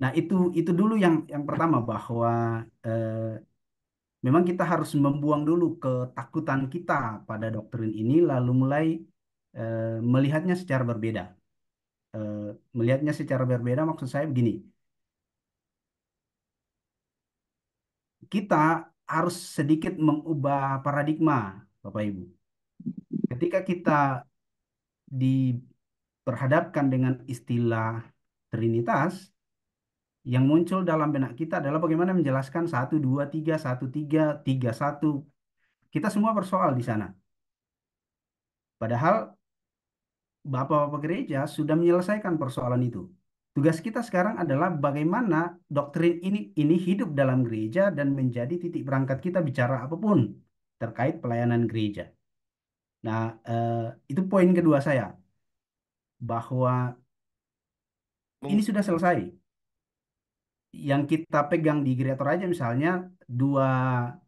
Nah, itu itu dulu yang yang pertama bahwa eh, memang kita harus membuang dulu ketakutan kita pada doktrin ini lalu mulai eh, melihatnya secara berbeda. Eh, melihatnya secara berbeda maksud saya begini. Kita harus sedikit mengubah paradigma, Bapak Ibu. Ketika kita diperhadapkan dengan istilah Trinitas, yang muncul dalam benak kita adalah bagaimana menjelaskan 1, 2, 3, 1, 3, 3, 1. Kita semua bersoal di sana. Padahal Bapak-Bapak gereja sudah menyelesaikan persoalan itu. Tugas kita sekarang adalah bagaimana doktrin ini ini hidup dalam gereja dan menjadi titik berangkat kita bicara apapun terkait pelayanan gereja. Nah, eh, itu poin kedua saya bahwa ini sudah selesai yang kita pegang di Greater aja misalnya dua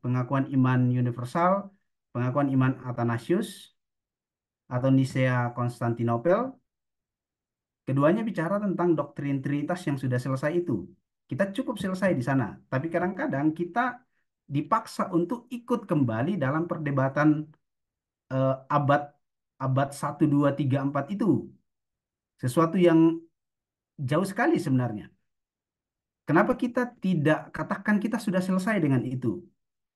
pengakuan iman universal, pengakuan iman Athanasius atau Nicea Konstantinopel, keduanya bicara tentang doktrin Trinitas yang sudah selesai itu. Kita cukup selesai di sana, tapi kadang-kadang kita dipaksa untuk ikut kembali dalam perdebatan eh, abad abad 1 2 3 4 itu. Sesuatu yang jauh sekali sebenarnya Kenapa kita tidak katakan kita sudah selesai dengan itu?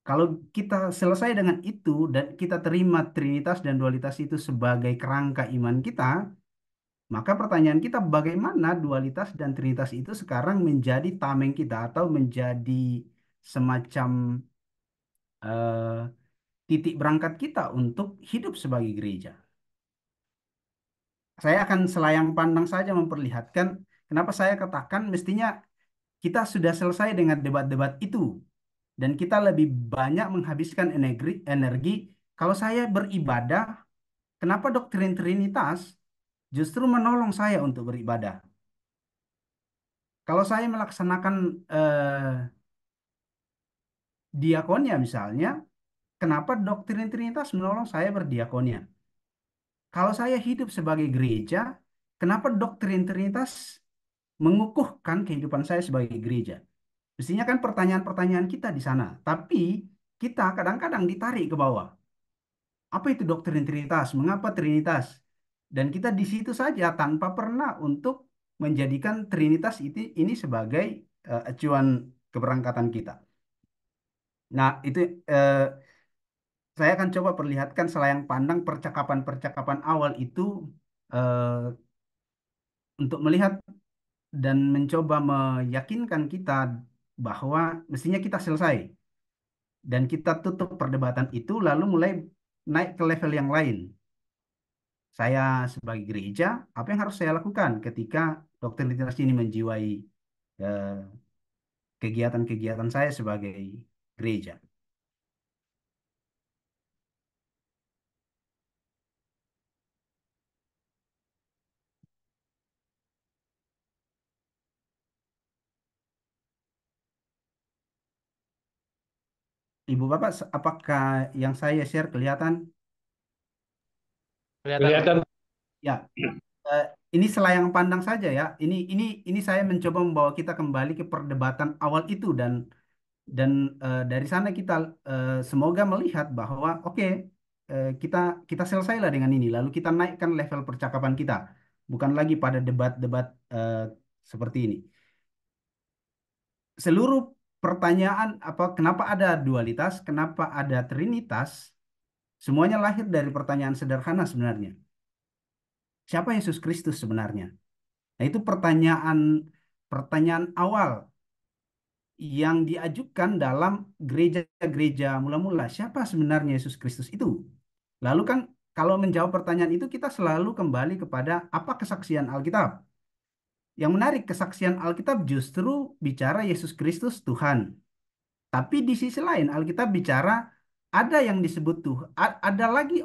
Kalau kita selesai dengan itu dan kita terima Trinitas dan dualitas itu sebagai kerangka iman kita, maka pertanyaan kita bagaimana dualitas dan Trinitas itu sekarang menjadi tameng kita atau menjadi semacam uh, titik berangkat kita untuk hidup sebagai gereja. Saya akan selayang pandang saja memperlihatkan kenapa saya katakan mestinya kita sudah selesai dengan debat-debat itu dan kita lebih banyak menghabiskan energi energi kalau saya beribadah kenapa doktrin trinitas justru menolong saya untuk beribadah kalau saya melaksanakan eh, diakonia misalnya kenapa doktrin trinitas menolong saya berdiakonia kalau saya hidup sebagai gereja kenapa doktrin trinitas mengukuhkan kehidupan saya sebagai gereja? Mestinya kan pertanyaan-pertanyaan kita di sana. Tapi kita kadang-kadang ditarik ke bawah. Apa itu doktrin Trinitas? Mengapa Trinitas? Dan kita di situ saja tanpa pernah untuk menjadikan Trinitas itu ini sebagai uh, acuan keberangkatan kita. Nah, itu uh, saya akan coba perlihatkan selayang pandang percakapan-percakapan awal itu uh, untuk melihat dan mencoba meyakinkan kita bahwa mestinya kita selesai. Dan kita tutup perdebatan itu lalu mulai naik ke level yang lain. Saya sebagai gereja, apa yang harus saya lakukan ketika dokter literasi ini menjiwai eh, kegiatan-kegiatan saya sebagai gereja? Ibu Bapak, apakah yang saya share kelihatan? Kelihatan. Ya. Uh, ini selayang pandang saja ya. Ini ini ini saya mencoba membawa kita kembali ke perdebatan awal itu dan dan uh, dari sana kita uh, semoga melihat bahwa oke okay, uh, kita kita selesailah dengan ini lalu kita naikkan level percakapan kita bukan lagi pada debat-debat uh, seperti ini. Seluruh pertanyaan apa kenapa ada dualitas, kenapa ada trinitas, semuanya lahir dari pertanyaan sederhana sebenarnya. Siapa Yesus Kristus sebenarnya? Nah, itu pertanyaan pertanyaan awal yang diajukan dalam gereja-gereja mula-mula. Siapa sebenarnya Yesus Kristus itu? Lalu kan kalau menjawab pertanyaan itu kita selalu kembali kepada apa kesaksian Alkitab. Yang menarik, kesaksian Alkitab justru bicara Yesus Kristus Tuhan. Tapi di sisi lain Alkitab bicara ada yang disebut Tuhan, ada lagi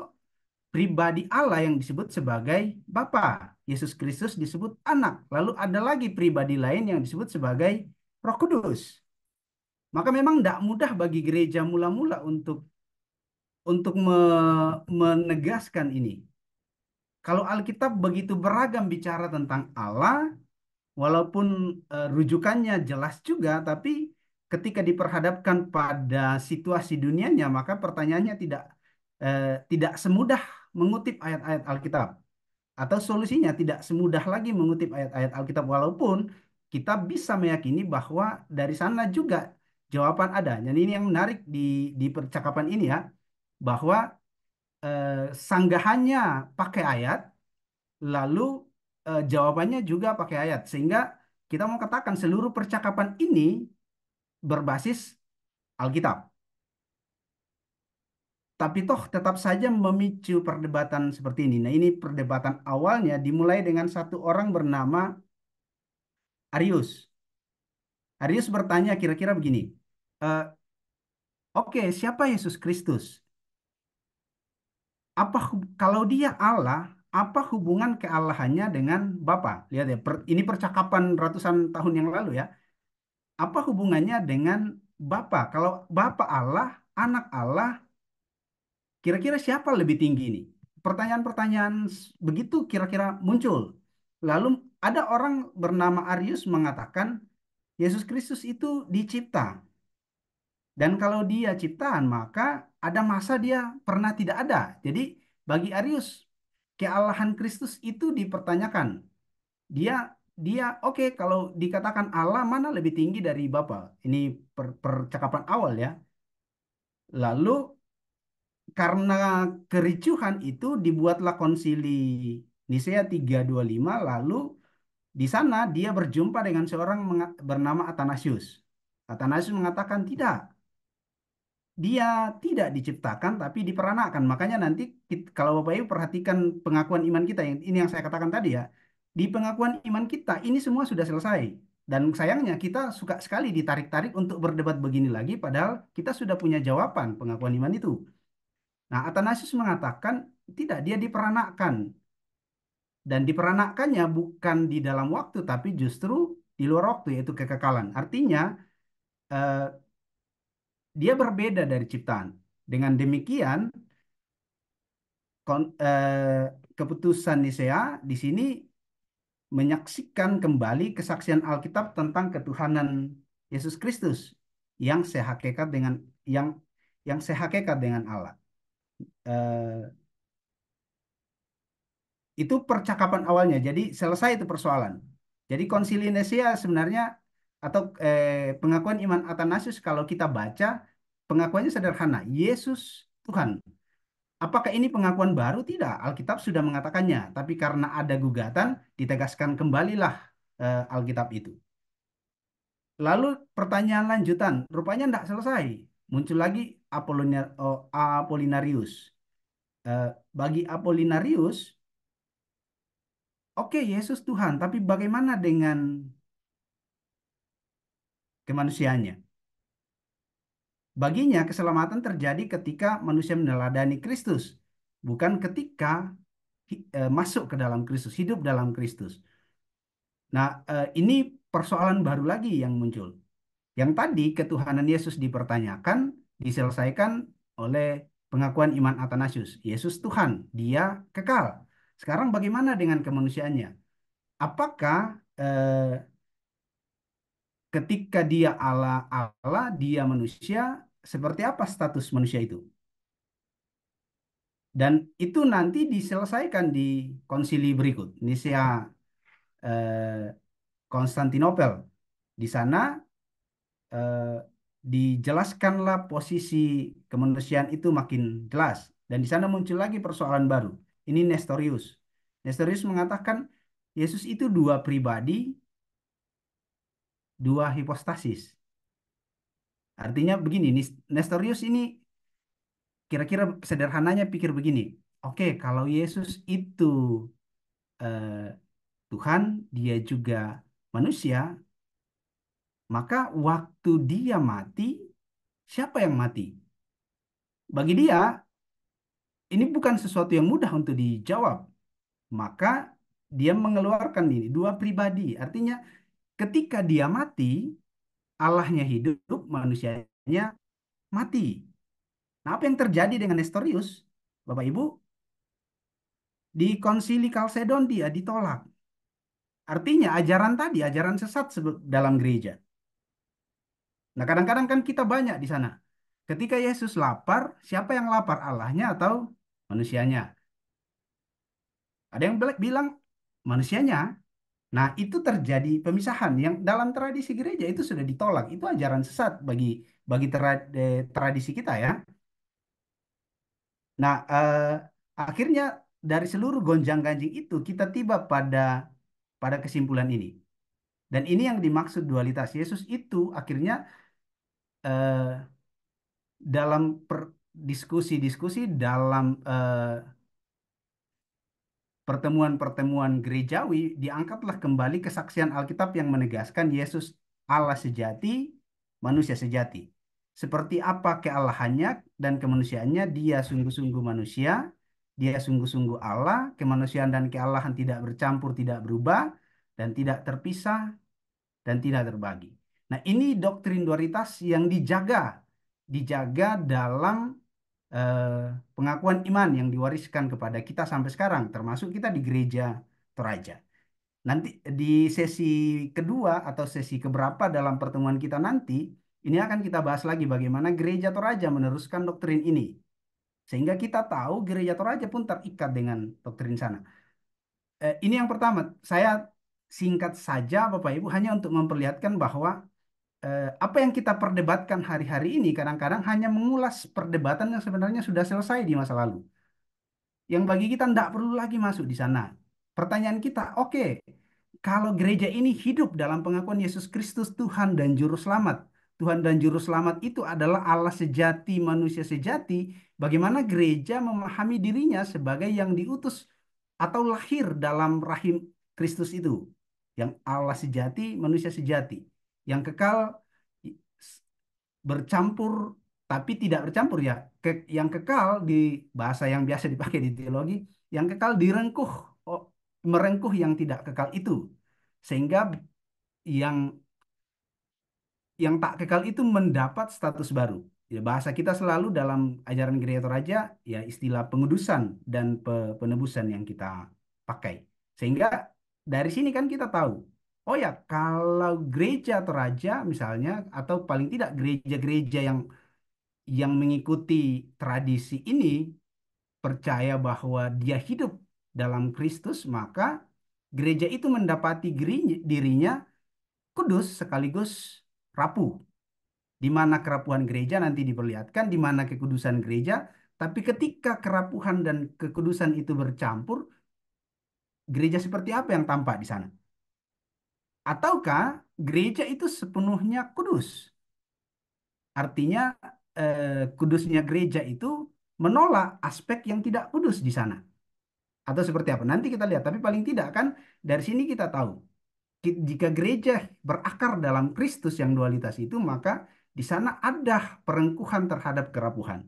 pribadi Allah yang disebut sebagai Bapa. Yesus Kristus disebut anak. Lalu ada lagi pribadi lain yang disebut sebagai Roh Kudus. Maka memang tidak mudah bagi gereja mula-mula untuk untuk me, menegaskan ini. Kalau Alkitab begitu beragam bicara tentang Allah, walaupun uh, rujukannya jelas juga, tapi ketika diperhadapkan pada situasi dunianya, maka pertanyaannya tidak uh, tidak semudah mengutip ayat-ayat Alkitab atau solusinya tidak semudah lagi mengutip ayat-ayat Alkitab walaupun kita bisa meyakini bahwa dari sana juga jawaban ada. Jadi ini yang menarik di di percakapan ini ya bahwa eh, sanggahannya pakai ayat lalu Eh, jawabannya juga pakai ayat. Sehingga kita mau katakan seluruh percakapan ini berbasis Alkitab. Tapi toh tetap saja memicu perdebatan seperti ini. Nah ini perdebatan awalnya dimulai dengan satu orang bernama Arius. Arius bertanya kira-kira begini. E, Oke, okay, siapa Yesus Kristus? Apa kalau dia Allah, apa hubungan kealahannya dengan bapak Lihat ya, per, ini percakapan ratusan tahun yang lalu ya. Apa hubungannya dengan bapak Kalau bapak Allah, anak Allah, kira-kira siapa lebih tinggi ini? Pertanyaan-pertanyaan begitu kira-kira muncul. Lalu ada orang bernama Arius mengatakan Yesus Kristus itu dicipta. Dan kalau dia ciptaan maka ada masa dia pernah tidak ada. Jadi bagi Arius kealahan Kristus itu dipertanyakan. Dia dia oke okay, kalau dikatakan Allah mana lebih tinggi dari Bapa? Ini per, percakapan awal ya. Lalu karena kericuhan itu dibuatlah konsili Nisea 325 lalu di sana dia berjumpa dengan seorang bernama Athanasius. Athanasius mengatakan tidak, dia tidak diciptakan tapi diperanakan. Makanya nanti kalau Bapak Ibu perhatikan pengakuan iman kita yang ini yang saya katakan tadi ya. Di pengakuan iman kita ini semua sudah selesai. Dan sayangnya kita suka sekali ditarik-tarik untuk berdebat begini lagi padahal kita sudah punya jawaban pengakuan iman itu. Nah, Athanasius mengatakan tidak dia diperanakan. Dan diperanakannya bukan di dalam waktu tapi justru di luar waktu yaitu kekekalan. Artinya eh, dia berbeda dari ciptaan. Dengan demikian, kon, eh, keputusan Nisea di sini menyaksikan kembali kesaksian Alkitab tentang ketuhanan Yesus Kristus yang sehakikat dengan yang yang sehakikat dengan Allah. Eh, itu percakapan awalnya. Jadi selesai itu persoalan. Jadi konsili Nisea sebenarnya atau eh, pengakuan iman Athanasius kalau kita baca Pengakuannya sederhana, Yesus Tuhan. Apakah ini pengakuan baru? Tidak, Alkitab sudah mengatakannya. Tapi karena ada gugatan, ditegaskan kembalilah eh, Alkitab itu. Lalu pertanyaan lanjutan, rupanya tidak selesai. Muncul lagi oh, Apolinarius. Eh, bagi Apolinarius, oke okay, Yesus Tuhan, tapi bagaimana dengan kemanusiaannya? Baginya keselamatan terjadi ketika manusia meneladani Kristus, bukan ketika eh, masuk ke dalam Kristus, hidup dalam Kristus. Nah, eh, ini persoalan baru lagi yang muncul. Yang tadi ketuhanan Yesus dipertanyakan, diselesaikan oleh pengakuan iman Athanasius. Yesus Tuhan, dia kekal. Sekarang bagaimana dengan kemanusiaannya? Apakah eh, ketika dia Allah Allah dia manusia seperti apa status manusia itu. Dan itu nanti diselesaikan di konsili berikut, Nisea eh, Konstantinopel. Di sana eh, dijelaskanlah posisi kemanusiaan itu makin jelas. Dan di sana muncul lagi persoalan baru. Ini Nestorius. Nestorius mengatakan Yesus itu dua pribadi, dua hipostasis. Artinya begini, Nestorius ini kira-kira sederhananya pikir begini. Oke, okay, kalau Yesus itu eh, Tuhan, dia juga manusia, maka waktu dia mati, siapa yang mati? Bagi dia, ini bukan sesuatu yang mudah untuk dijawab. Maka dia mengeluarkan ini dua pribadi. Artinya ketika dia mati, Allahnya hidup, manusianya mati. Nah, apa yang terjadi dengan Nestorius? Bapak Ibu, di konsili Kalsedon dia ditolak. Artinya ajaran tadi, ajaran sesat dalam gereja. Nah kadang-kadang kan kita banyak di sana. Ketika Yesus lapar, siapa yang lapar? Allahnya atau manusianya? Ada yang bilang manusianya, Nah, itu terjadi pemisahan yang dalam tradisi gereja itu sudah ditolak. Itu ajaran sesat bagi bagi tra, eh, tradisi kita ya. Nah, eh, akhirnya dari seluruh gonjang-ganjing itu kita tiba pada pada kesimpulan ini. Dan ini yang dimaksud dualitas Yesus itu akhirnya eh, dalam diskusi-diskusi dalam eh, pertemuan-pertemuan gerejawi diangkatlah kembali kesaksian Alkitab yang menegaskan Yesus Allah sejati, manusia sejati. Seperti apa kealahannya dan kemanusiaannya, dia sungguh-sungguh manusia, dia sungguh-sungguh Allah, kemanusiaan dan kealahan tidak bercampur, tidak berubah, dan tidak terpisah, dan tidak terbagi. Nah ini doktrin dualitas yang dijaga, dijaga dalam Eh, pengakuan iman yang diwariskan kepada kita sampai sekarang, termasuk kita di gereja Toraja. Nanti di sesi kedua atau sesi keberapa dalam pertemuan kita nanti, ini akan kita bahas lagi bagaimana gereja Toraja meneruskan doktrin ini. Sehingga kita tahu gereja Toraja pun terikat dengan doktrin sana. Eh, ini yang pertama, saya singkat saja Bapak Ibu hanya untuk memperlihatkan bahwa Eh, apa yang kita perdebatkan hari-hari ini kadang-kadang hanya mengulas perdebatan yang sebenarnya sudah selesai di masa lalu. Yang bagi kita tidak perlu lagi masuk di sana. Pertanyaan kita, oke, okay, kalau gereja ini hidup dalam pengakuan Yesus Kristus Tuhan dan Juru Selamat, Tuhan dan Juru Selamat itu adalah Allah sejati, manusia sejati, bagaimana gereja memahami dirinya sebagai yang diutus atau lahir dalam rahim Kristus itu, yang Allah sejati, manusia sejati yang kekal bercampur tapi tidak bercampur ya ke, yang kekal di bahasa yang biasa dipakai di teologi yang kekal direngkuh oh, merengkuh yang tidak kekal itu sehingga yang yang tak kekal itu mendapat status baru ya bahasa kita selalu dalam ajaran gereja Toraja ya istilah pengudusan dan pe, penebusan yang kita pakai sehingga dari sini kan kita tahu Oh ya, kalau gereja atau raja misalnya, atau paling tidak gereja-gereja yang yang mengikuti tradisi ini percaya bahwa dia hidup dalam Kristus, maka gereja itu mendapati dirinya, dirinya kudus sekaligus rapuh. Di mana kerapuhan gereja nanti diperlihatkan, di mana kekudusan gereja. Tapi ketika kerapuhan dan kekudusan itu bercampur, gereja seperti apa yang tampak di sana? Ataukah gereja itu sepenuhnya kudus? Artinya eh, kudusnya gereja itu menolak aspek yang tidak kudus di sana. Atau seperti apa? Nanti kita lihat. Tapi paling tidak kan dari sini kita tahu. Jika gereja berakar dalam Kristus yang dualitas itu, maka di sana ada perengkuhan terhadap kerapuhan.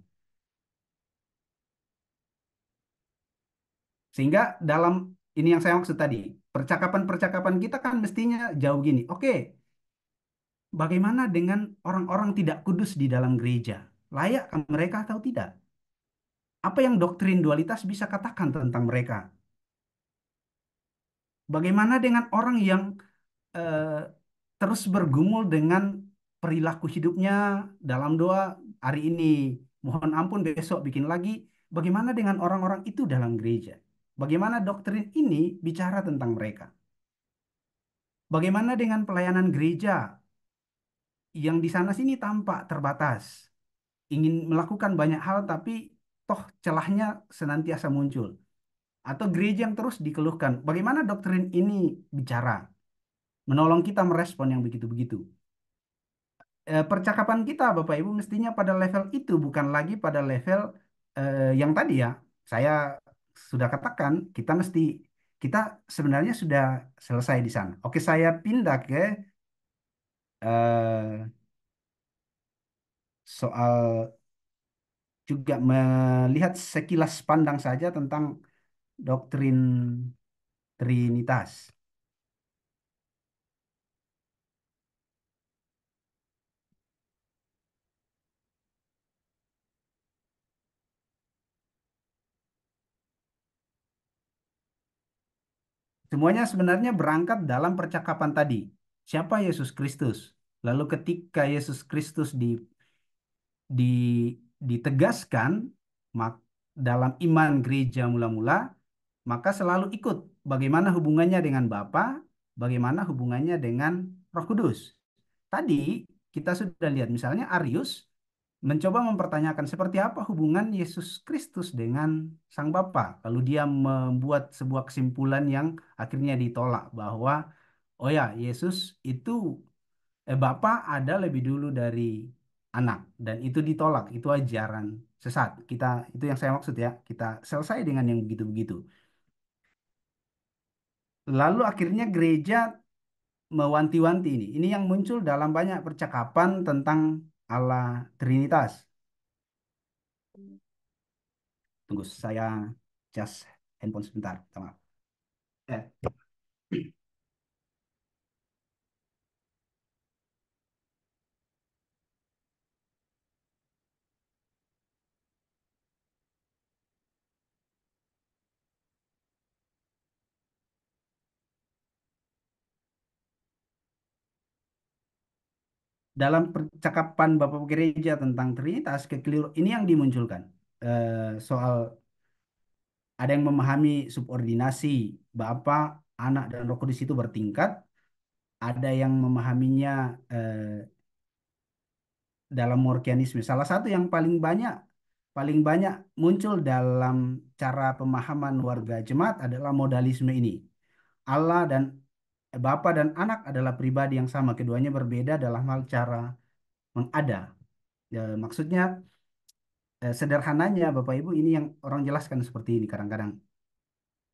Sehingga dalam ini yang saya maksud tadi. Percakapan-percakapan kita kan mestinya jauh gini. Oke, bagaimana dengan orang-orang tidak kudus di dalam gereja? layak mereka atau tidak? Apa yang doktrin dualitas bisa katakan tentang mereka? Bagaimana dengan orang yang eh, terus bergumul dengan perilaku hidupnya dalam doa hari ini? Mohon ampun besok bikin lagi. Bagaimana dengan orang-orang itu dalam gereja? Bagaimana doktrin ini bicara tentang mereka? Bagaimana dengan pelayanan gereja yang di sana sini tampak terbatas? Ingin melakukan banyak hal tapi toh celahnya senantiasa muncul. Atau gereja yang terus dikeluhkan. Bagaimana doktrin ini bicara? Menolong kita merespon yang begitu-begitu eh, percakapan kita Bapak Ibu mestinya pada level itu bukan lagi pada level e, yang tadi ya. Saya sudah katakan kita mesti kita sebenarnya sudah selesai di sana. Oke, saya pindah ke uh, soal juga melihat sekilas pandang saja tentang doktrin Trinitas. Semuanya sebenarnya berangkat dalam percakapan tadi. Siapa Yesus Kristus? Lalu ketika Yesus Kristus di, di, ditegaskan dalam iman gereja mula-mula, maka selalu ikut bagaimana hubungannya dengan Bapa, bagaimana hubungannya dengan Roh Kudus. Tadi kita sudah lihat misalnya Arius mencoba mempertanyakan seperti apa hubungan Yesus Kristus dengan Sang Bapa. Lalu dia membuat sebuah kesimpulan yang akhirnya ditolak bahwa oh ya Yesus itu eh, Bapa ada lebih dulu dari anak dan itu ditolak. Itu ajaran sesat. Kita itu yang saya maksud ya. Kita selesai dengan yang begitu-begitu. Lalu akhirnya gereja mewanti-wanti ini. Ini yang muncul dalam banyak percakapan tentang ala Trinitas. Tunggu saya just handphone sebentar. Sama. Eh. dalam percakapan Bapak Gereja tentang Trinitas kekeliru ini yang dimunculkan uh, soal ada yang memahami subordinasi Bapa, Anak dan Roh Kudus itu bertingkat, ada yang memahaminya uh, dalam Morkianisme. Salah satu yang paling banyak paling banyak muncul dalam cara pemahaman warga jemaat adalah modalisme ini. Allah dan Bapa dan anak adalah pribadi yang sama, keduanya berbeda dalam hal cara mengada. Ya, maksudnya eh, sederhananya Bapak Ibu ini yang orang jelaskan seperti ini kadang-kadang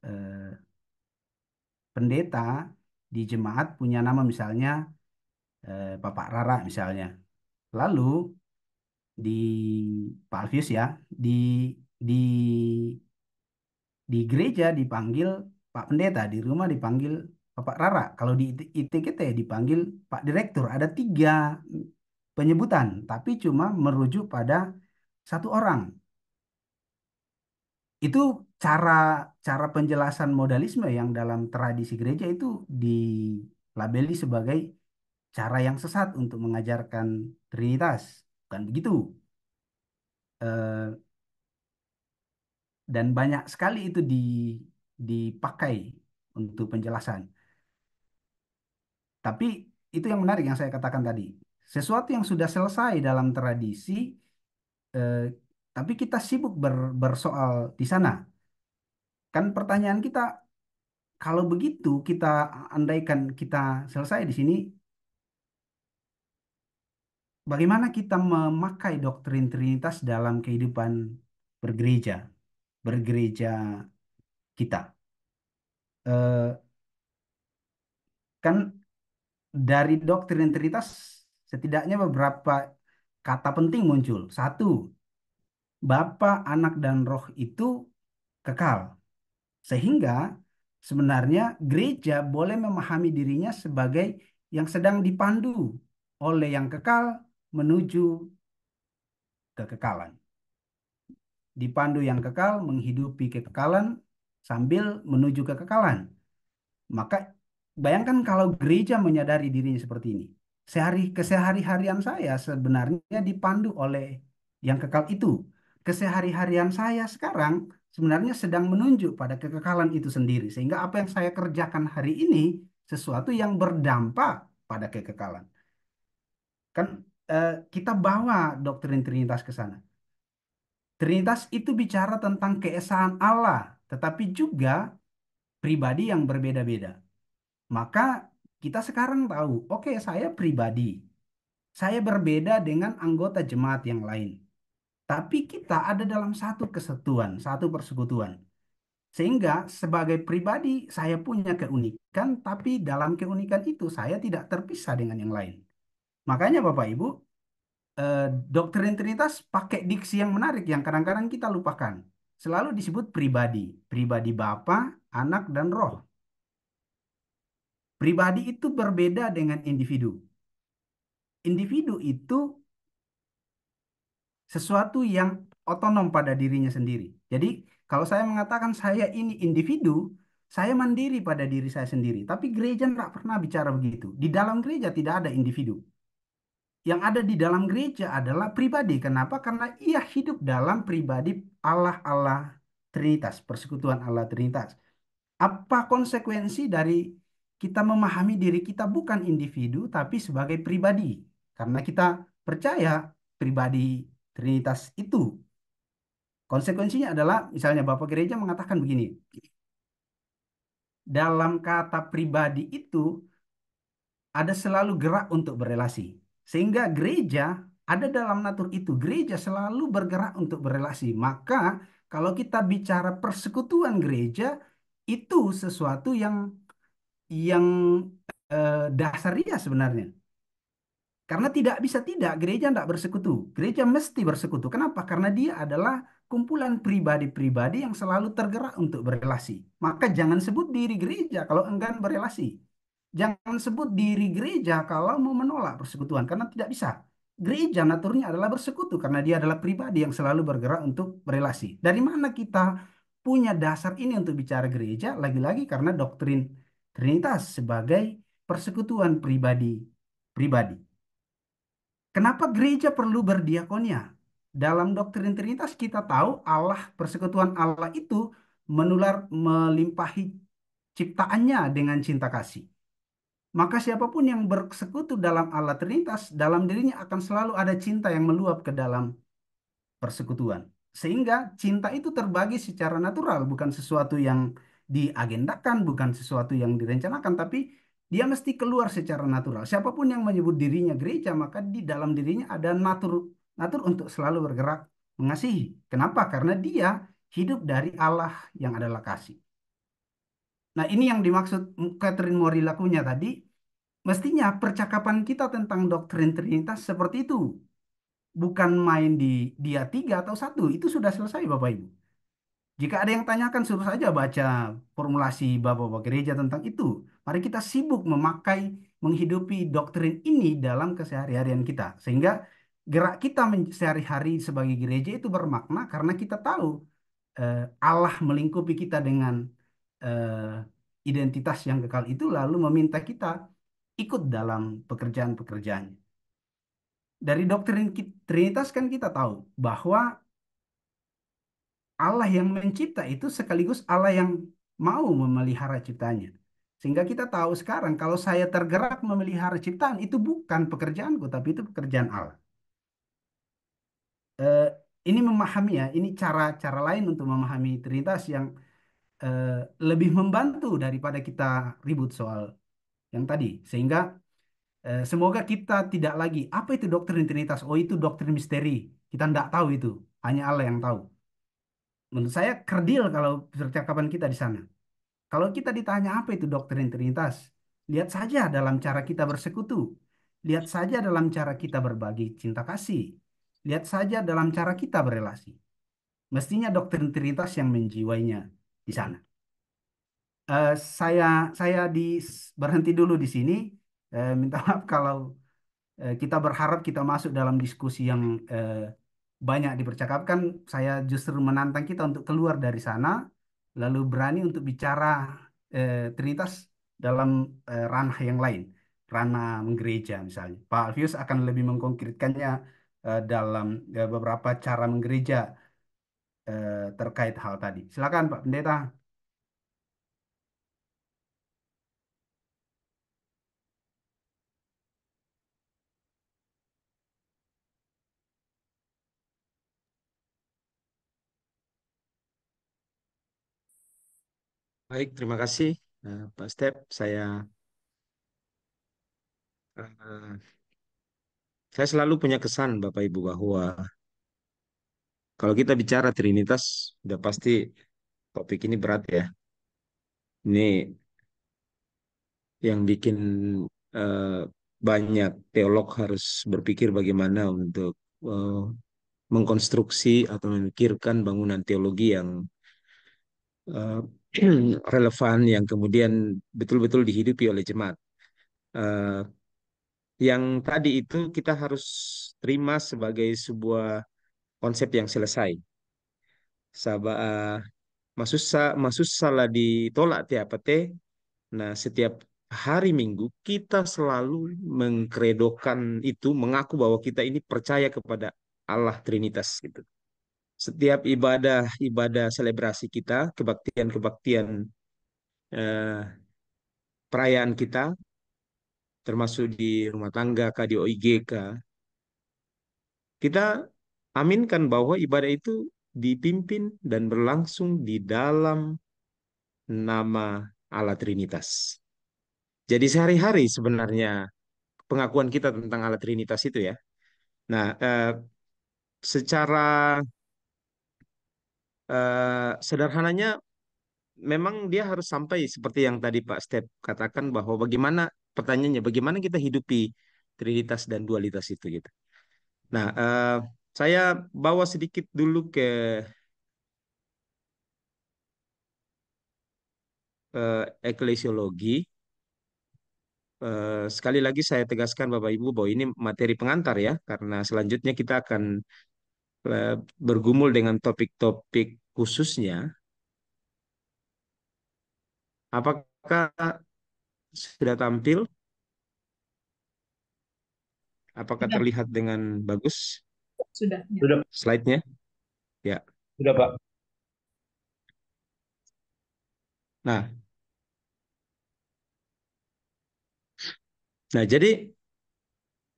eh, pendeta di jemaat punya nama misalnya eh, Bapak Rara misalnya. Lalu di Pak Alvius ya, di di di gereja dipanggil Pak Pendeta, di rumah dipanggil Bapak Rara. Kalau di ITKT dipanggil Pak Direktur. Ada tiga penyebutan, tapi cuma merujuk pada satu orang. Itu cara cara penjelasan modalisme yang dalam tradisi gereja itu dilabeli sebagai cara yang sesat untuk mengajarkan Trinitas. Bukan begitu. Eh, dan banyak sekali itu di, dipakai untuk penjelasan. Tapi itu yang menarik yang saya katakan tadi. Sesuatu yang sudah selesai dalam tradisi, eh, tapi kita sibuk ber, bersoal di sana. Kan pertanyaan kita, kalau begitu kita andaikan kita selesai di sini, bagaimana kita memakai doktrin Trinitas dalam kehidupan bergereja, bergereja kita? Eh, kan dari doktrin Trinitas setidaknya beberapa kata penting muncul. Satu, Bapa, Anak, dan Roh itu kekal. Sehingga sebenarnya gereja boleh memahami dirinya sebagai yang sedang dipandu oleh yang kekal menuju kekekalan. Dipandu yang kekal menghidupi kekekalan sambil menuju kekekalan. Maka Bayangkan kalau gereja menyadari dirinya seperti ini. Sehari kesehari-harian saya sebenarnya dipandu oleh yang kekal itu. Kesehari-harian saya sekarang sebenarnya sedang menunjuk pada kekekalan itu sendiri sehingga apa yang saya kerjakan hari ini sesuatu yang berdampak pada kekekalan. Kan eh, kita bawa doktrin Trinitas ke sana. Trinitas itu bicara tentang keesaan Allah, tetapi juga pribadi yang berbeda-beda. Maka kita sekarang tahu, oke saya pribadi, saya berbeda dengan anggota jemaat yang lain. Tapi kita ada dalam satu kesatuan, satu persekutuan. Sehingga sebagai pribadi saya punya keunikan, tapi dalam keunikan itu saya tidak terpisah dengan yang lain. Makanya Bapak Ibu, eh, doktrin Trinitas pakai diksi yang menarik yang kadang-kadang kita lupakan. Selalu disebut pribadi, pribadi Bapak, Anak, dan Roh. Pribadi itu berbeda dengan individu. Individu itu sesuatu yang otonom pada dirinya sendiri. Jadi kalau saya mengatakan saya ini individu, saya mandiri pada diri saya sendiri. Tapi gereja tidak pernah bicara begitu. Di dalam gereja tidak ada individu. Yang ada di dalam gereja adalah pribadi. Kenapa? Karena ia hidup dalam pribadi Allah-Allah Trinitas, persekutuan Allah Trinitas. Apa konsekuensi dari kita memahami diri kita bukan individu tapi sebagai pribadi karena kita percaya pribadi Trinitas itu. Konsekuensinya adalah misalnya Bapak Gereja mengatakan begini. Dalam kata pribadi itu ada selalu gerak untuk berelasi. Sehingga gereja ada dalam natur itu. Gereja selalu bergerak untuk berelasi. Maka kalau kita bicara persekutuan gereja itu sesuatu yang yang eh, dasarnya sebenarnya. Karena tidak bisa tidak, gereja tidak bersekutu. Gereja mesti bersekutu. Kenapa? Karena dia adalah kumpulan pribadi-pribadi yang selalu tergerak untuk berrelasi Maka jangan sebut diri gereja kalau enggan berrelasi Jangan sebut diri gereja kalau mau menolak persekutuan. Karena tidak bisa. Gereja naturnya adalah bersekutu. Karena dia adalah pribadi yang selalu bergerak untuk berrelasi Dari mana kita punya dasar ini untuk bicara gereja? Lagi-lagi karena doktrin Trinitas sebagai persekutuan pribadi pribadi. Kenapa gereja perlu berdiakonia? Dalam doktrin Trinitas kita tahu Allah persekutuan Allah itu menular melimpahi ciptaannya dengan cinta kasih. Maka siapapun yang bersekutu dalam Allah Trinitas, dalam dirinya akan selalu ada cinta yang meluap ke dalam persekutuan. Sehingga cinta itu terbagi secara natural, bukan sesuatu yang diagendakan, bukan sesuatu yang direncanakan, tapi dia mesti keluar secara natural. Siapapun yang menyebut dirinya gereja, maka di dalam dirinya ada natur, natur untuk selalu bergerak mengasihi. Kenapa? Karena dia hidup dari Allah yang adalah kasih. Nah ini yang dimaksud Catherine Mori lakunya tadi, mestinya percakapan kita tentang doktrin Trinitas seperti itu. Bukan main di dia tiga atau satu, itu sudah selesai Bapak Ibu. Jika ada yang tanyakan, suruh saja baca formulasi Bapak-Bapak Gereja tentang itu. Mari kita sibuk memakai, menghidupi doktrin ini dalam keseharian kita. Sehingga gerak kita sehari-hari sebagai gereja itu bermakna karena kita tahu eh, Allah melingkupi kita dengan eh, identitas yang kekal itu lalu meminta kita ikut dalam pekerjaan-pekerjaannya. Dari doktrin Trinitas kan kita tahu bahwa Allah yang mencipta itu sekaligus Allah yang mau memelihara ciptanya. Sehingga kita tahu sekarang kalau saya tergerak memelihara ciptaan itu bukan pekerjaanku tapi itu pekerjaan Allah. Uh, ini memahami ya, ini cara-cara lain untuk memahami Trinitas yang uh, lebih membantu daripada kita ribut soal yang tadi. Sehingga uh, semoga kita tidak lagi apa itu doktrin Trinitas? Oh itu doktrin misteri. Kita tidak tahu itu, hanya Allah yang tahu menurut saya kerdil kalau percakapan kita di sana. Kalau kita ditanya apa itu doktrin Trinitas, lihat saja dalam cara kita bersekutu, lihat saja dalam cara kita berbagi cinta kasih, lihat saja dalam cara kita berelasi. Mestinya doktrin Trinitas yang menjiwainya di sana. Uh, saya saya di berhenti dulu di sini. Uh, minta maaf kalau uh, kita berharap kita masuk dalam diskusi yang uh, banyak dipercakapkan, saya justru menantang kita untuk keluar dari sana, lalu berani untuk bicara eh, Trinitas dalam eh, ranah yang lain, ranah menggereja misalnya. Pak Alvius akan lebih mengkonkretkannya eh, dalam eh, beberapa cara menggereja eh, terkait hal tadi. Silakan Pak Pendeta. Baik, terima kasih eh, Pak Step. Saya eh, saya selalu punya kesan Bapak Ibu bahwa kalau kita bicara Trinitas, udah pasti topik ini berat ya. Ini yang bikin eh, banyak teolog harus berpikir bagaimana untuk mengkonstruksi atau memikirkan bangunan teologi yang uh, relevan yang kemudian betul-betul dihidupi oleh jemaat. Uh, yang tadi itu kita harus terima sebagai sebuah konsep yang selesai. Sabah eh, masusa masusalah ditolak tiap te. Nah, setiap hari Minggu kita selalu mengkredokan itu, mengaku bahwa kita ini percaya kepada Allah Trinitas gitu setiap ibadah ibadah selebrasi kita, kebaktian kebaktian eh, perayaan kita, termasuk di rumah tangga kah, di OIG kita aminkan bahwa ibadah itu dipimpin dan berlangsung di dalam nama Allah Trinitas. Jadi sehari-hari sebenarnya pengakuan kita tentang Allah Trinitas itu ya. Nah, eh, secara Eh, sederhananya memang dia harus sampai seperti yang tadi Pak Step katakan bahwa bagaimana pertanyaannya bagaimana kita hidupi trinitas dan dualitas itu gitu. Nah, uh, saya bawa sedikit dulu ke uh, eklesiologi. Uh, sekali lagi saya tegaskan Bapak Ibu bahwa ini materi pengantar ya, karena selanjutnya kita akan Eh, bergumul dengan topik-topik khususnya, apakah sudah tampil? Apakah sudah. terlihat dengan bagus? Sudah. Ya. Sudah. Slide-nya? Ya. Sudah, Pak. Nah. Nah, jadi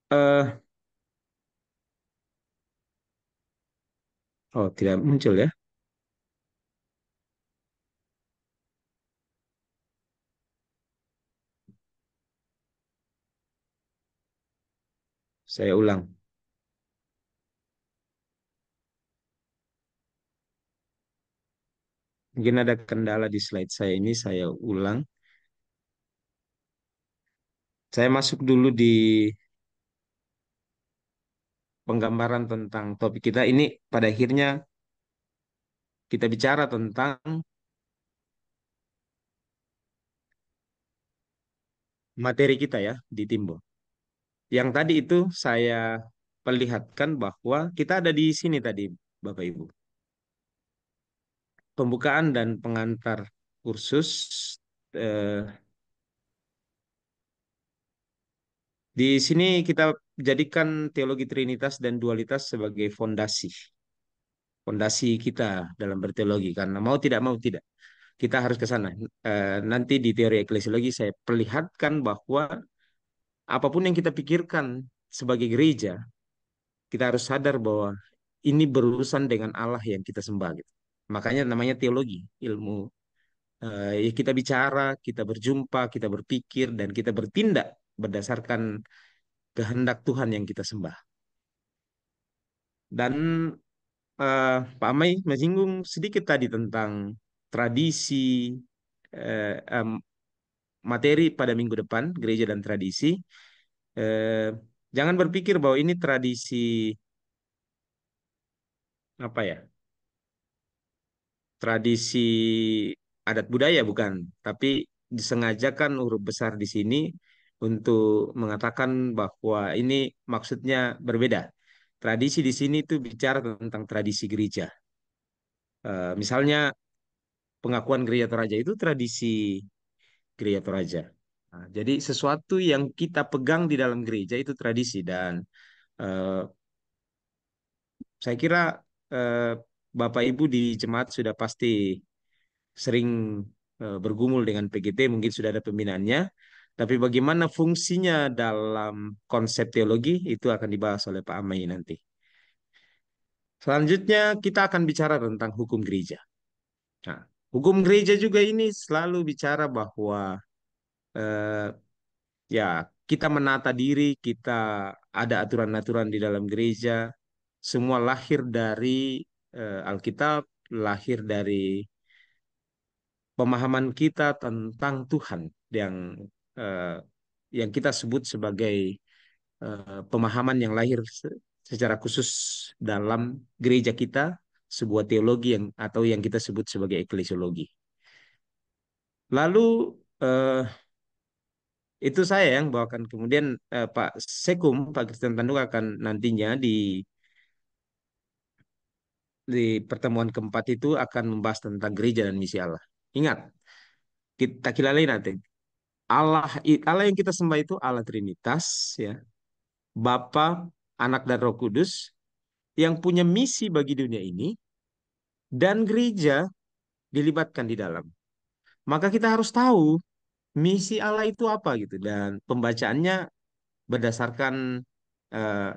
uh, Oh, tidak muncul ya? Saya ulang. Mungkin ada kendala di slide saya ini, saya ulang. Saya masuk dulu di penggambaran tentang topik kita ini pada akhirnya kita bicara tentang materi kita ya di Timbo. Yang tadi itu saya perlihatkan bahwa kita ada di sini tadi Bapak Ibu. Pembukaan dan pengantar kursus eh, di sini kita jadikan teologi Trinitas dan dualitas sebagai fondasi. Fondasi kita dalam berteologi karena mau tidak mau tidak kita harus ke sana. E, nanti di teori eklesiologi saya perlihatkan bahwa apapun yang kita pikirkan sebagai gereja, kita harus sadar bahwa ini berurusan dengan Allah yang kita sembah. Gitu. Makanya namanya teologi, ilmu. E, kita bicara, kita berjumpa, kita berpikir, dan kita bertindak berdasarkan kehendak Tuhan yang kita sembah. Dan uh, Pak Amai menyinggung sedikit tadi tentang tradisi uh, um, materi pada minggu depan gereja dan tradisi. Uh, jangan berpikir bahwa ini tradisi apa ya? Tradisi adat budaya bukan, tapi disengajakan huruf besar di sini untuk mengatakan bahwa ini maksudnya berbeda. Tradisi di sini itu bicara tentang tradisi gereja. Eh, misalnya pengakuan gereja Toraja itu tradisi gereja Toraja. Nah, jadi sesuatu yang kita pegang di dalam gereja itu tradisi dan eh, saya kira eh, Bapak Ibu di jemaat sudah pasti sering bergumul dengan PGT, mungkin sudah ada pembinaannya tapi bagaimana fungsinya dalam konsep teologi itu akan dibahas oleh Pak Amai nanti. Selanjutnya kita akan bicara tentang hukum gereja. Nah, hukum gereja juga ini selalu bicara bahwa eh, ya kita menata diri, kita ada aturan-aturan di dalam gereja. Semua lahir dari eh, Alkitab, lahir dari pemahaman kita tentang Tuhan yang Eh, yang kita sebut sebagai uh, pemahaman yang lahir secara khusus dalam gereja kita sebuah teologi yang atau yang kita sebut sebagai eklesiologi. Lalu uh, itu saya yang bawakan kemudian uh, Pak Sekum Pak Kristen Tanduk akan nantinya di di pertemuan keempat itu akan membahas tentang gereja dan misi Allah. Ingat, kita kilalain nanti. Allah Allah yang kita sembah itu Allah Trinitas ya. Bapa, Anak dan Roh Kudus yang punya misi bagi dunia ini dan gereja dilibatkan di dalam. Maka kita harus tahu misi Allah itu apa gitu dan pembacaannya berdasarkan eh,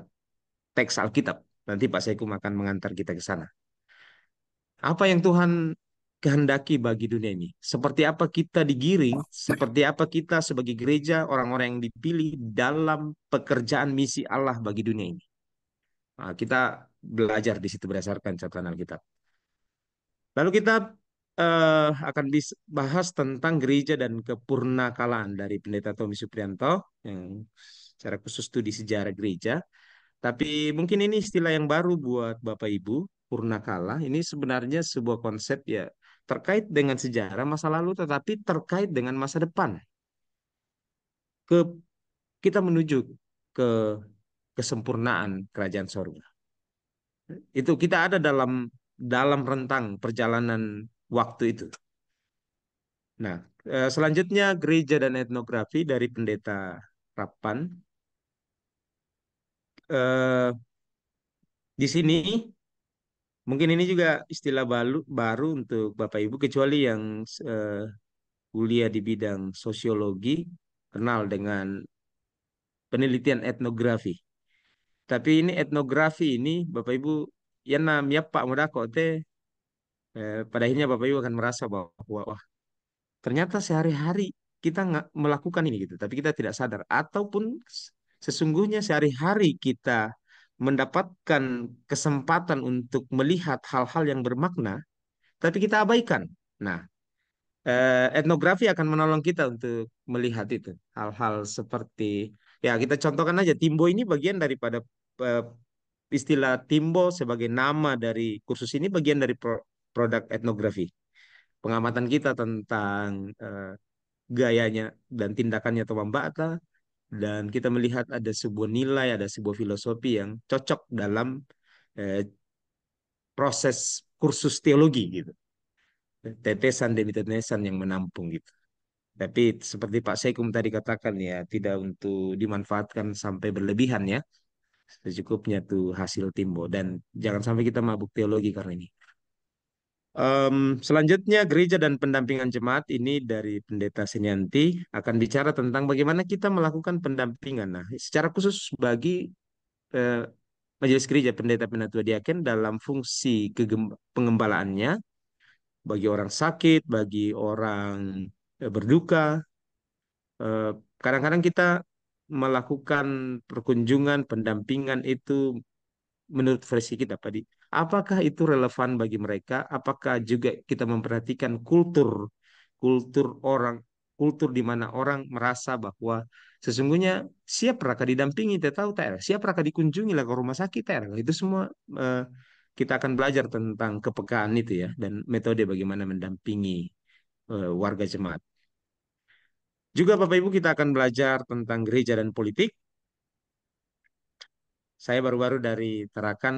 teks Alkitab. Nanti Pak Seku akan mengantar kita ke sana. Apa yang Tuhan kehendaki bagi dunia ini. Seperti apa kita digiring, seperti apa kita sebagai gereja, orang-orang yang dipilih dalam pekerjaan misi Allah bagi dunia ini. Nah, kita belajar di situ berdasarkan catatan Alkitab. Lalu kita uh, akan bahas tentang gereja dan kepurnakalaan dari Pendeta Tommy Suprianto yang secara khusus studi sejarah gereja. Tapi mungkin ini istilah yang baru buat Bapak Ibu, purnakala. Ini sebenarnya sebuah konsep ya terkait dengan sejarah masa lalu tetapi terkait dengan masa depan. Ke kita menuju ke kesempurnaan kerajaan sorga. Itu kita ada dalam dalam rentang perjalanan waktu itu. Nah, eh, selanjutnya gereja dan etnografi dari pendeta Rapan. Eh, di sini Mungkin ini juga istilah baru, baru untuk Bapak Ibu kecuali yang eh, kuliah di bidang sosiologi kenal dengan penelitian etnografi. Tapi ini etnografi ini Bapak Ibu yang namanya Pak Mudako kote eh, pada akhirnya Bapak Ibu akan merasa bahwa wah ternyata sehari-hari kita nggak melakukan ini gitu, tapi kita tidak sadar ataupun sesungguhnya sehari-hari kita mendapatkan kesempatan untuk melihat hal-hal yang bermakna, tapi kita abaikan. Nah, eh, etnografi akan menolong kita untuk melihat itu hal-hal seperti ya kita contohkan aja timbo ini bagian daripada eh, istilah timbo sebagai nama dari kursus ini bagian dari pro, produk etnografi pengamatan kita tentang eh, gayanya dan tindakannya Tobambata dan kita melihat ada sebuah nilai, ada sebuah filosofi yang cocok dalam eh, proses kursus teologi gitu. Tetesan demi tetesan yang menampung gitu. Tapi seperti Pak Sekum tadi katakan ya, tidak untuk dimanfaatkan sampai berlebihan ya. Secukupnya tuh hasil timbo dan jangan sampai kita mabuk teologi karena ini. Um, selanjutnya gereja dan pendampingan jemaat ini dari Pendeta senyanti akan bicara tentang bagaimana kita melakukan pendampingan. Nah, secara khusus bagi uh, Majelis Gereja Pendeta Penatua Diaken dalam fungsi pengembalaannya bagi orang sakit, bagi orang eh, berduka. Eh, kadang-kadang kita melakukan perkunjungan pendampingan itu menurut versi kita, Pak Apakah itu relevan bagi mereka? Apakah juga kita memperhatikan kultur kultur orang kultur di mana orang merasa bahwa sesungguhnya siap raka didampingi tahu tak siap raka dikunjungi lah ke rumah sakit tak itu semua eh, kita akan belajar tentang kepekaan itu ya dan metode bagaimana mendampingi eh, warga jemaat juga Bapak Ibu kita akan belajar tentang gereja dan politik. Saya baru-baru dari Tarakan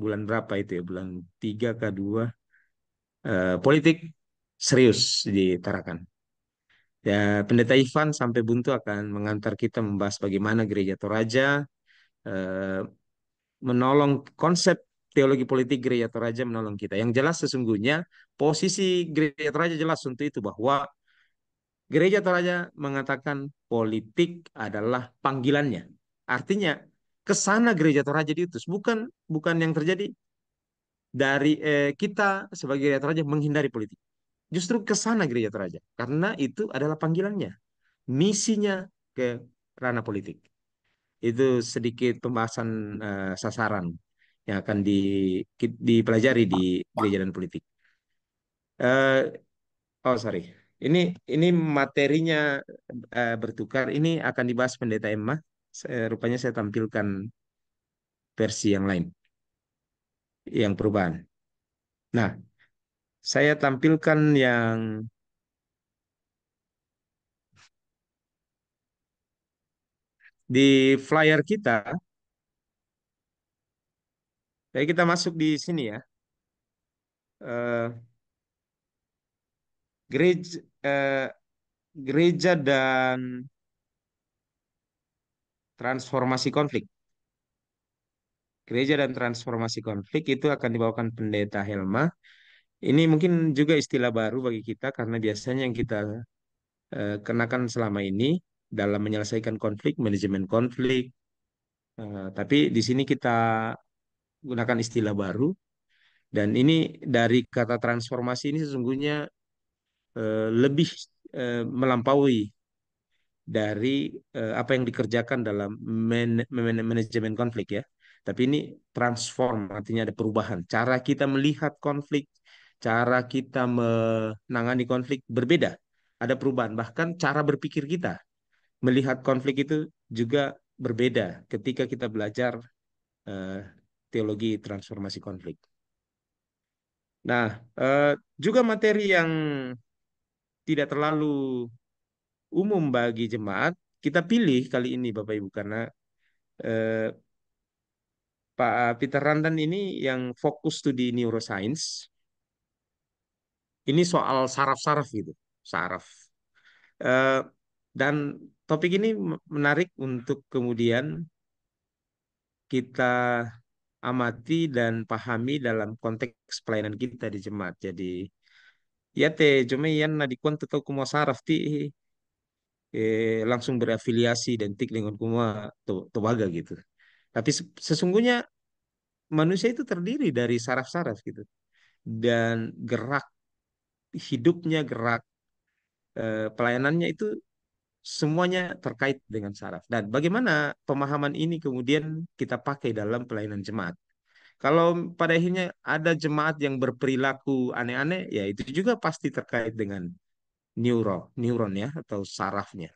bulan berapa itu ya bulan 3 ke 2 uh, politik serius di Ya, Pendeta Ivan sampai Buntu akan mengantar kita membahas bagaimana gereja Toraja uh, menolong konsep teologi politik gereja Toraja menolong kita. Yang jelas sesungguhnya posisi gereja Toraja jelas untuk itu bahwa gereja Toraja mengatakan politik adalah panggilannya. Artinya ke sana gereja Toraja diutus, bukan bukan yang terjadi dari eh, kita sebagai gereja Toraja menghindari politik. Justru ke sana gereja Toraja karena itu adalah panggilannya, misinya ke ranah politik. Itu sedikit pembahasan eh, sasaran yang akan di, dipelajari di gereja dan politik. Uh, oh sorry, ini ini materinya uh, bertukar. Ini akan dibahas pendeta Emma saya, rupanya saya tampilkan versi yang lain yang perubahan. Nah, saya tampilkan yang di flyer kita. Jadi kita masuk di sini ya. Uh, gereja, uh, gereja dan transformasi konflik. Gereja dan transformasi konflik itu akan dibawakan pendeta Helma. Ini mungkin juga istilah baru bagi kita karena biasanya yang kita eh, kenakan selama ini dalam menyelesaikan konflik, manajemen konflik. Eh, tapi di sini kita gunakan istilah baru dan ini dari kata transformasi ini sesungguhnya eh, lebih eh, melampaui dari uh, apa yang dikerjakan dalam man manajemen konflik ya. Tapi ini transform artinya ada perubahan. Cara kita melihat konflik, cara kita menangani konflik berbeda. Ada perubahan bahkan cara berpikir kita melihat konflik itu juga berbeda ketika kita belajar uh, teologi transformasi konflik. Nah, uh, juga materi yang tidak terlalu umum bagi jemaat kita pilih kali ini Bapak Ibu karena eh, Pak Peter Randan ini yang fokus studi neuroscience. Ini soal saraf-saraf gitu, saraf. Eh, dan topik ini menarik untuk kemudian kita amati dan pahami dalam konteks pelayanan kita di jemaat. Jadi, ya Teh cuma yang nadi di kuanto tau saraf ti eh, langsung berafiliasi identik dengan Kuma Tobaga gitu. Tapi sesungguhnya manusia itu terdiri dari saraf-saraf gitu. Dan gerak hidupnya, gerak eh, pelayanannya itu semuanya terkait dengan saraf. Dan bagaimana pemahaman ini kemudian kita pakai dalam pelayanan jemaat. Kalau pada akhirnya ada jemaat yang berperilaku aneh-aneh, ya itu juga pasti terkait dengan neuron, neuron ya atau sarafnya.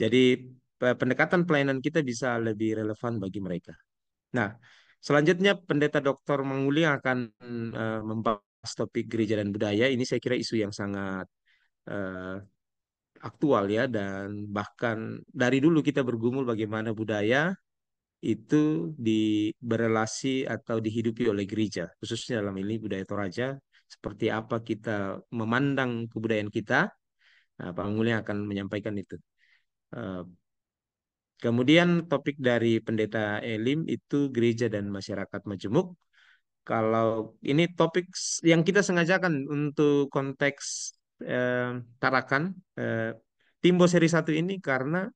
Jadi pendekatan pelayanan kita bisa lebih relevan bagi mereka. Nah, selanjutnya pendeta Dr. Manguli akan uh, membahas topik gereja dan budaya. Ini saya kira isu yang sangat uh, aktual ya dan bahkan dari dulu kita bergumul bagaimana budaya itu diberelasi atau dihidupi oleh gereja khususnya dalam ini budaya Toraja seperti apa kita memandang kebudayaan kita. Nah, Pak Mulya akan menyampaikan itu. Eh, kemudian topik dari Pendeta Elim itu gereja dan masyarakat majemuk. Kalau ini topik yang kita sengajakan untuk konteks eh, Tarakan, eh, Timbo seri satu ini karena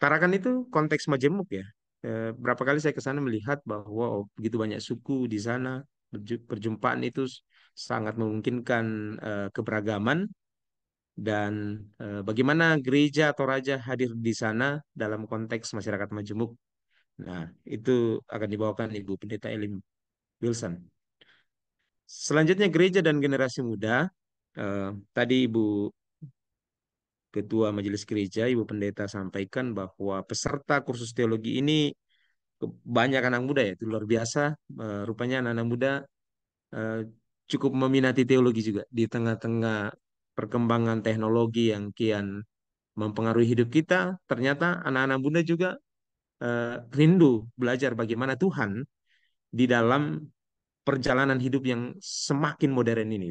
Tarakan itu konteks majemuk ya. Eh, berapa kali saya ke sana melihat bahwa oh, begitu banyak suku di sana, perjumpaan itu sangat memungkinkan uh, keberagaman dan uh, bagaimana gereja atau raja hadir di sana dalam konteks masyarakat majemuk. Nah, itu akan dibawakan Ibu Pendeta Elim Wilson. Selanjutnya gereja dan generasi muda. Uh, tadi Ibu Ketua Majelis Gereja, Ibu Pendeta sampaikan bahwa peserta kursus teologi ini banyak anak muda ya itu luar biasa uh, rupanya anak-anak muda uh, cukup meminati teologi juga di tengah-tengah perkembangan teknologi yang kian mempengaruhi hidup kita ternyata anak-anak muda juga uh, rindu belajar bagaimana Tuhan di dalam perjalanan hidup yang semakin modern ini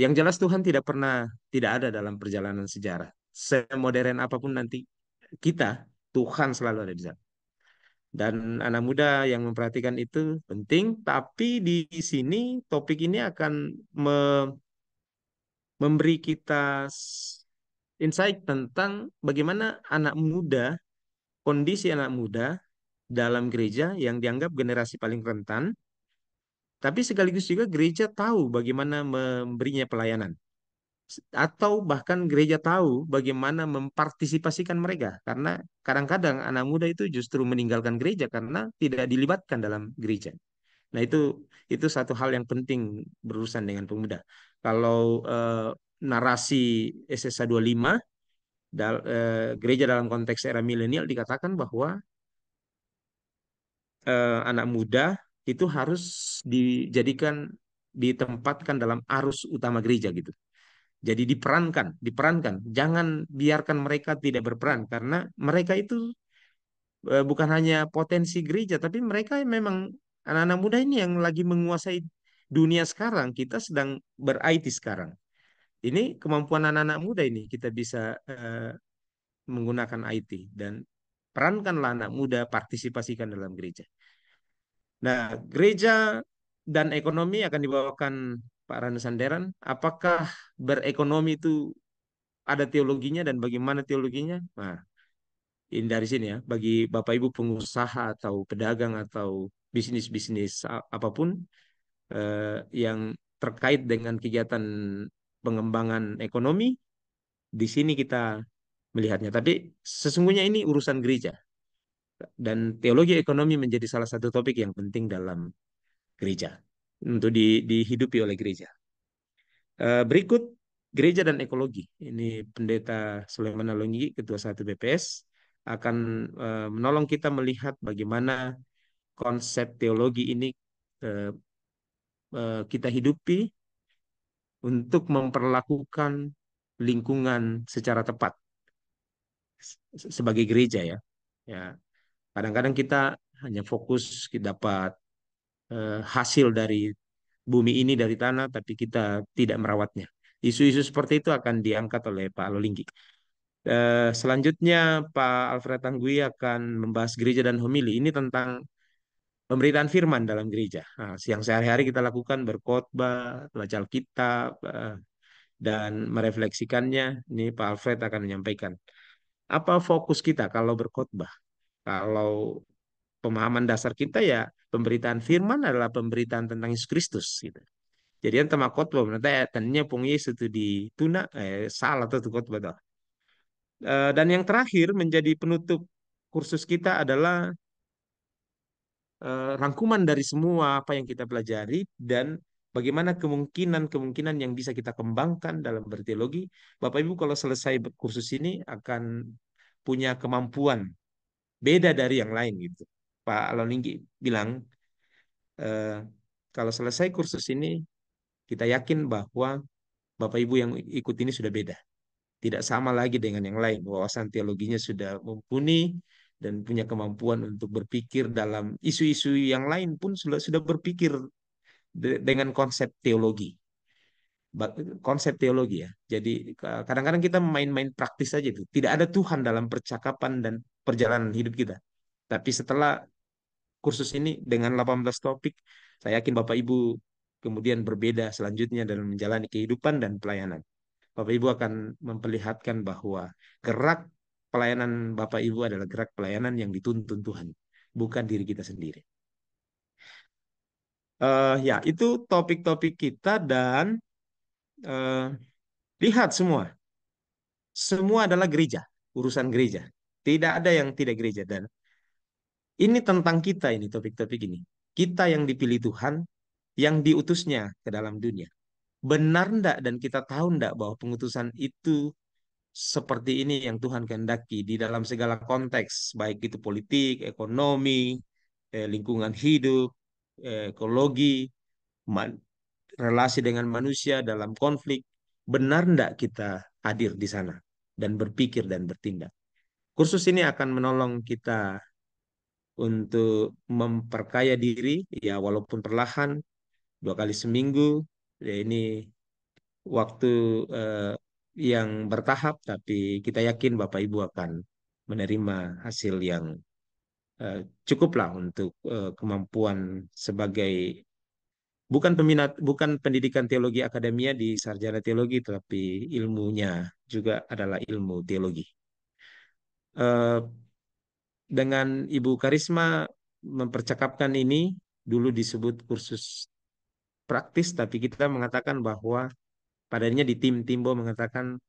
yang jelas Tuhan tidak pernah tidak ada dalam perjalanan sejarah semodern apapun nanti kita Tuhan selalu ada di sana dan anak muda yang memperhatikan itu penting tapi di sini topik ini akan me memberi kita insight tentang bagaimana anak muda kondisi anak muda dalam gereja yang dianggap generasi paling rentan tapi sekaligus juga gereja tahu bagaimana memberinya pelayanan atau bahkan gereja tahu bagaimana mempartisipasikan mereka karena kadang-kadang anak muda itu justru meninggalkan gereja karena tidak dilibatkan dalam gereja. Nah, itu itu satu hal yang penting berurusan dengan pemuda. Kalau eh, narasi SSA 25 dal, eh, gereja dalam konteks era milenial dikatakan bahwa eh, anak muda itu harus dijadikan ditempatkan dalam arus utama gereja gitu. Jadi diperankan, diperankan. Jangan biarkan mereka tidak berperan karena mereka itu e, bukan hanya potensi gereja tapi mereka memang anak-anak muda ini yang lagi menguasai dunia sekarang. Kita sedang ber-IT sekarang. Ini kemampuan anak-anak muda ini kita bisa uh, menggunakan IT dan perankanlah anak muda partisipasikan dalam gereja. Nah, gereja dan ekonomi akan dibawakan Pak Rana Sanderan, apakah berekonomi itu ada teologinya dan bagaimana teologinya? Nah, ini dari sini ya, bagi Bapak Ibu pengusaha atau pedagang atau bisnis-bisnis apapun eh, yang terkait dengan kegiatan pengembangan ekonomi, di sini kita melihatnya. Tapi sesungguhnya ini urusan gereja. Dan teologi ekonomi menjadi salah satu topik yang penting dalam gereja untuk di, dihidupi oleh gereja. Eh, berikut gereja dan ekologi. Ini Pendeta Sulaiman Alongi, Ketua Satu BPS, akan eh, menolong kita melihat bagaimana konsep teologi ini eh, kita hidupi untuk memperlakukan lingkungan secara tepat sebagai gereja ya. Ya, kadang-kadang kita hanya fokus kita dapat Eh, hasil dari bumi ini dari tanah, tapi kita tidak merawatnya. Isu-isu seperti itu akan diangkat oleh Pak Lolinggi. Eh, selanjutnya Pak Alfred Tanggui akan membahas gereja dan homili. Ini tentang pemberitaan firman dalam gereja. Nah, siang sehari-hari kita lakukan berkhotbah, baca Alkitab, eh, dan merefleksikannya. Ini Pak Alfred akan menyampaikan. Apa fokus kita kalau berkhotbah? Kalau pemahaman dasar kita ya pemberitaan firman adalah pemberitaan tentang Yesus Kristus gitu. Jadi yang tema khotbah nanti tentunya pung Yesus itu dituna eh, salah atau khotbah tuh. Eh, dan yang terakhir menjadi penutup kursus kita adalah eh, rangkuman dari semua apa yang kita pelajari dan bagaimana kemungkinan-kemungkinan yang bisa kita kembangkan dalam berteologi. Bapak Ibu kalau selesai kursus ini akan punya kemampuan beda dari yang lain gitu. Pak Loninggi bilang eh, kalau selesai kursus ini kita yakin bahwa Bapak Ibu yang ikut ini sudah beda. Tidak sama lagi dengan yang lain. Wawasan teologinya sudah mumpuni dan punya kemampuan untuk berpikir dalam isu-isu yang lain pun sudah sudah berpikir dengan konsep teologi konsep teologi ya. Jadi kadang-kadang kita main-main praktis saja itu. Tidak ada Tuhan dalam percakapan dan perjalanan hidup kita. Tapi setelah kursus ini dengan 18 topik. Saya yakin Bapak Ibu kemudian berbeda selanjutnya dalam menjalani kehidupan dan pelayanan. Bapak Ibu akan memperlihatkan bahwa gerak pelayanan Bapak Ibu adalah gerak pelayanan yang dituntun Tuhan, bukan diri kita sendiri. Uh, ya, itu topik-topik kita dan uh, lihat semua. Semua adalah gereja, urusan gereja. Tidak ada yang tidak gereja dan ini tentang kita ini topik-topik ini. Kita yang dipilih Tuhan, yang diutusnya ke dalam dunia. Benar ndak dan kita tahu ndak bahwa pengutusan itu seperti ini yang Tuhan kehendaki di dalam segala konteks, baik itu politik, ekonomi, eh, lingkungan hidup, eh, ekologi, relasi dengan manusia dalam konflik. Benar ndak kita hadir di sana dan berpikir dan bertindak? Kursus ini akan menolong kita untuk memperkaya diri ya walaupun perlahan dua kali seminggu ya ini waktu eh, yang bertahap tapi kita yakin Bapak Ibu akan menerima hasil yang eh, cukuplah untuk eh, kemampuan sebagai bukan peminat bukan pendidikan teologi akademia di sarjana teologi tapi ilmunya juga adalah ilmu teologi. Eh, dengan Ibu Karisma mempercakapkan ini dulu disebut kursus praktis tapi kita mengatakan bahwa padanya di tim Timbo mengatakan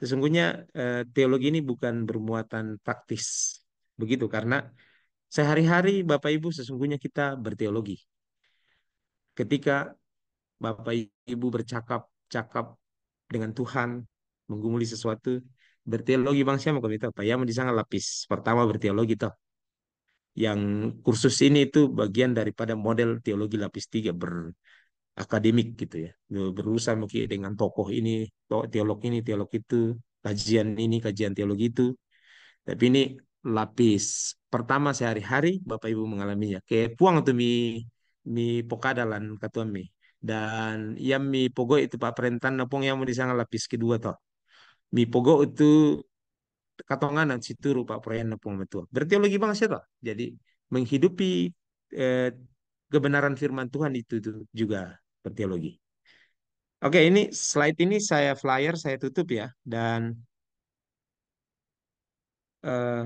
sesungguhnya eh, teologi ini bukan bermuatan praktis begitu karena sehari-hari Bapak Ibu sesungguhnya kita berteologi ketika Bapak Ibu bercakap-cakap dengan Tuhan menggumuli sesuatu berteologi Bang siapa kalau itu Pak di sana lapis pertama berteologi toh. Yang kursus ini itu bagian daripada model teologi lapis tiga berakademik gitu ya. Berurusan mungkin dengan tokoh ini, tokoh teolog ini, teolog itu, kajian ini, kajian teologi itu. Tapi ini lapis pertama sehari-hari Bapak Ibu mengalaminya. Kayak puang tuh mi mi pokadalan katuan mi dan yang mi pogo itu Pak perintan nampung yang mau di lapis kedua toh pogo itu dan situ rupa proyana Berarti Berteologi bangsa siapa? Jadi menghidupi eh, kebenaran firman Tuhan itu, itu juga berteologi. Oke, ini slide ini saya flyer saya tutup ya dan eh,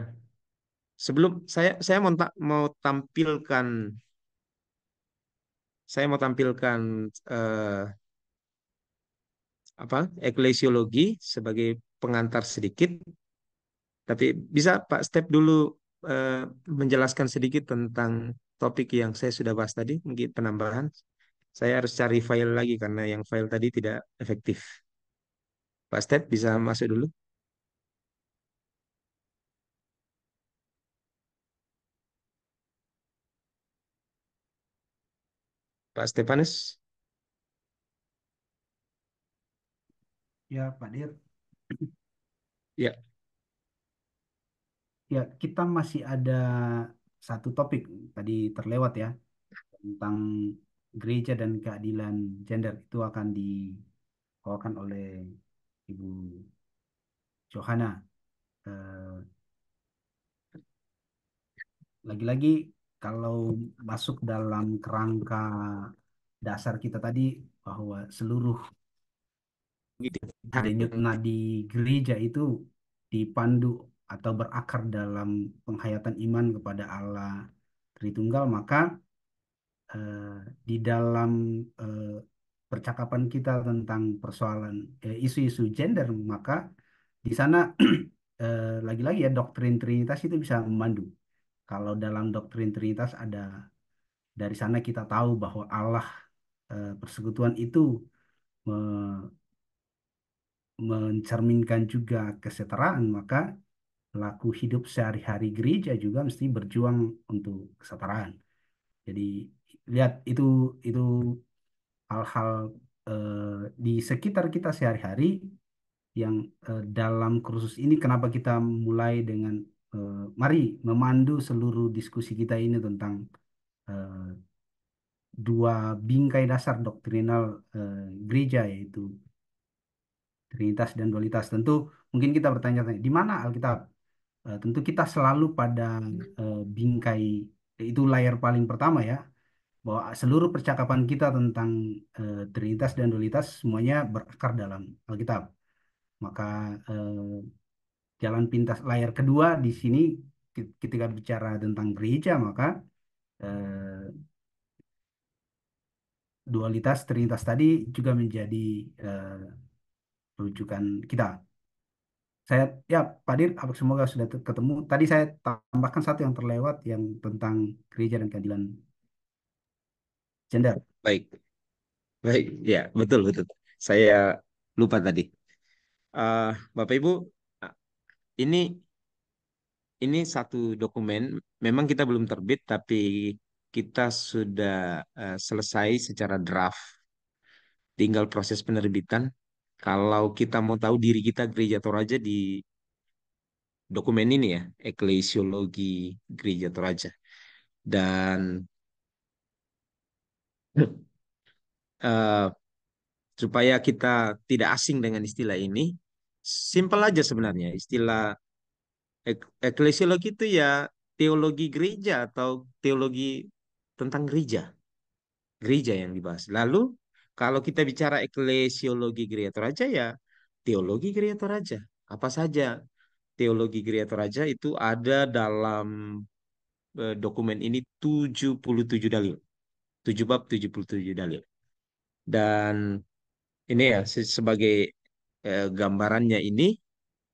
sebelum saya saya mau mau tampilkan saya mau tampilkan eh, apa eklesiologi sebagai pengantar sedikit tapi bisa Pak step dulu eh, menjelaskan sedikit tentang topik yang saya sudah bahas tadi mungkin penambahan saya harus cari file lagi karena yang file tadi tidak efektif Pak Step bisa masuk dulu Pak Stefanus Ya, Pak Dir. Ya. Ya, kita masih ada satu topik tadi terlewat ya tentang gereja dan keadilan gender itu akan dibawakan oleh Ibu Johanna. Eh, lagi-lagi kalau masuk dalam kerangka dasar kita tadi bahwa seluruh Adanya nah di gereja itu dipandu atau berakar dalam penghayatan iman kepada Allah Tritunggal, maka eh, di dalam eh, percakapan kita tentang persoalan isu eh, isu-isu gender, maka di sana lagi eh, lagi-lagi ya doktrin Trinitas itu bisa memandu. Kalau dalam doktrin Trinitas ada dari sana kita tahu bahwa Allah eh, persekutuan itu me- mencerminkan juga kesetaraan, maka laku hidup sehari-hari gereja juga mesti berjuang untuk kesetaraan. Jadi lihat itu itu hal-hal eh, di sekitar kita sehari-hari yang eh, dalam kursus ini kenapa kita mulai dengan eh, mari memandu seluruh diskusi kita ini tentang eh, dua bingkai dasar doktrinal eh, gereja yaitu Trinitas dan dualitas. Tentu mungkin kita bertanya-tanya, di mana Alkitab? Uh, tentu kita selalu pada uh, bingkai, eh, itu layar paling pertama ya, bahwa seluruh percakapan kita tentang uh, Trinitas dan dualitas semuanya berakar dalam Alkitab. Maka uh, jalan pintas layar kedua di sini ketika bicara tentang gereja maka dualitas trinitas tadi juga menjadi rujukan kita. Saya ya Pak Dir, semoga sudah ketemu. Tadi saya tambahkan satu yang terlewat yang tentang gereja dan keadilan gender. Baik, baik, ya betul betul. Saya lupa tadi. Uh, Bapak Ibu, ini ini satu dokumen. Memang kita belum terbit, tapi kita sudah uh, selesai secara draft. Tinggal proses penerbitan kalau kita mau tahu diri kita gereja Toraja di dokumen ini ya, eklesiologi gereja Toraja. Dan uh, supaya kita tidak asing dengan istilah ini, simpel aja sebenarnya istilah ek eklesiologi itu ya teologi gereja atau teologi tentang gereja. Gereja yang dibahas. Lalu kalau kita bicara eklesiologi gereja Toraja ya teologi gereja Toraja. Apa saja teologi gereja Toraja itu ada dalam eh, dokumen ini 77 dalil. 7 bab 77 dalil. Dan ini ya sebagai eh, gambarannya ini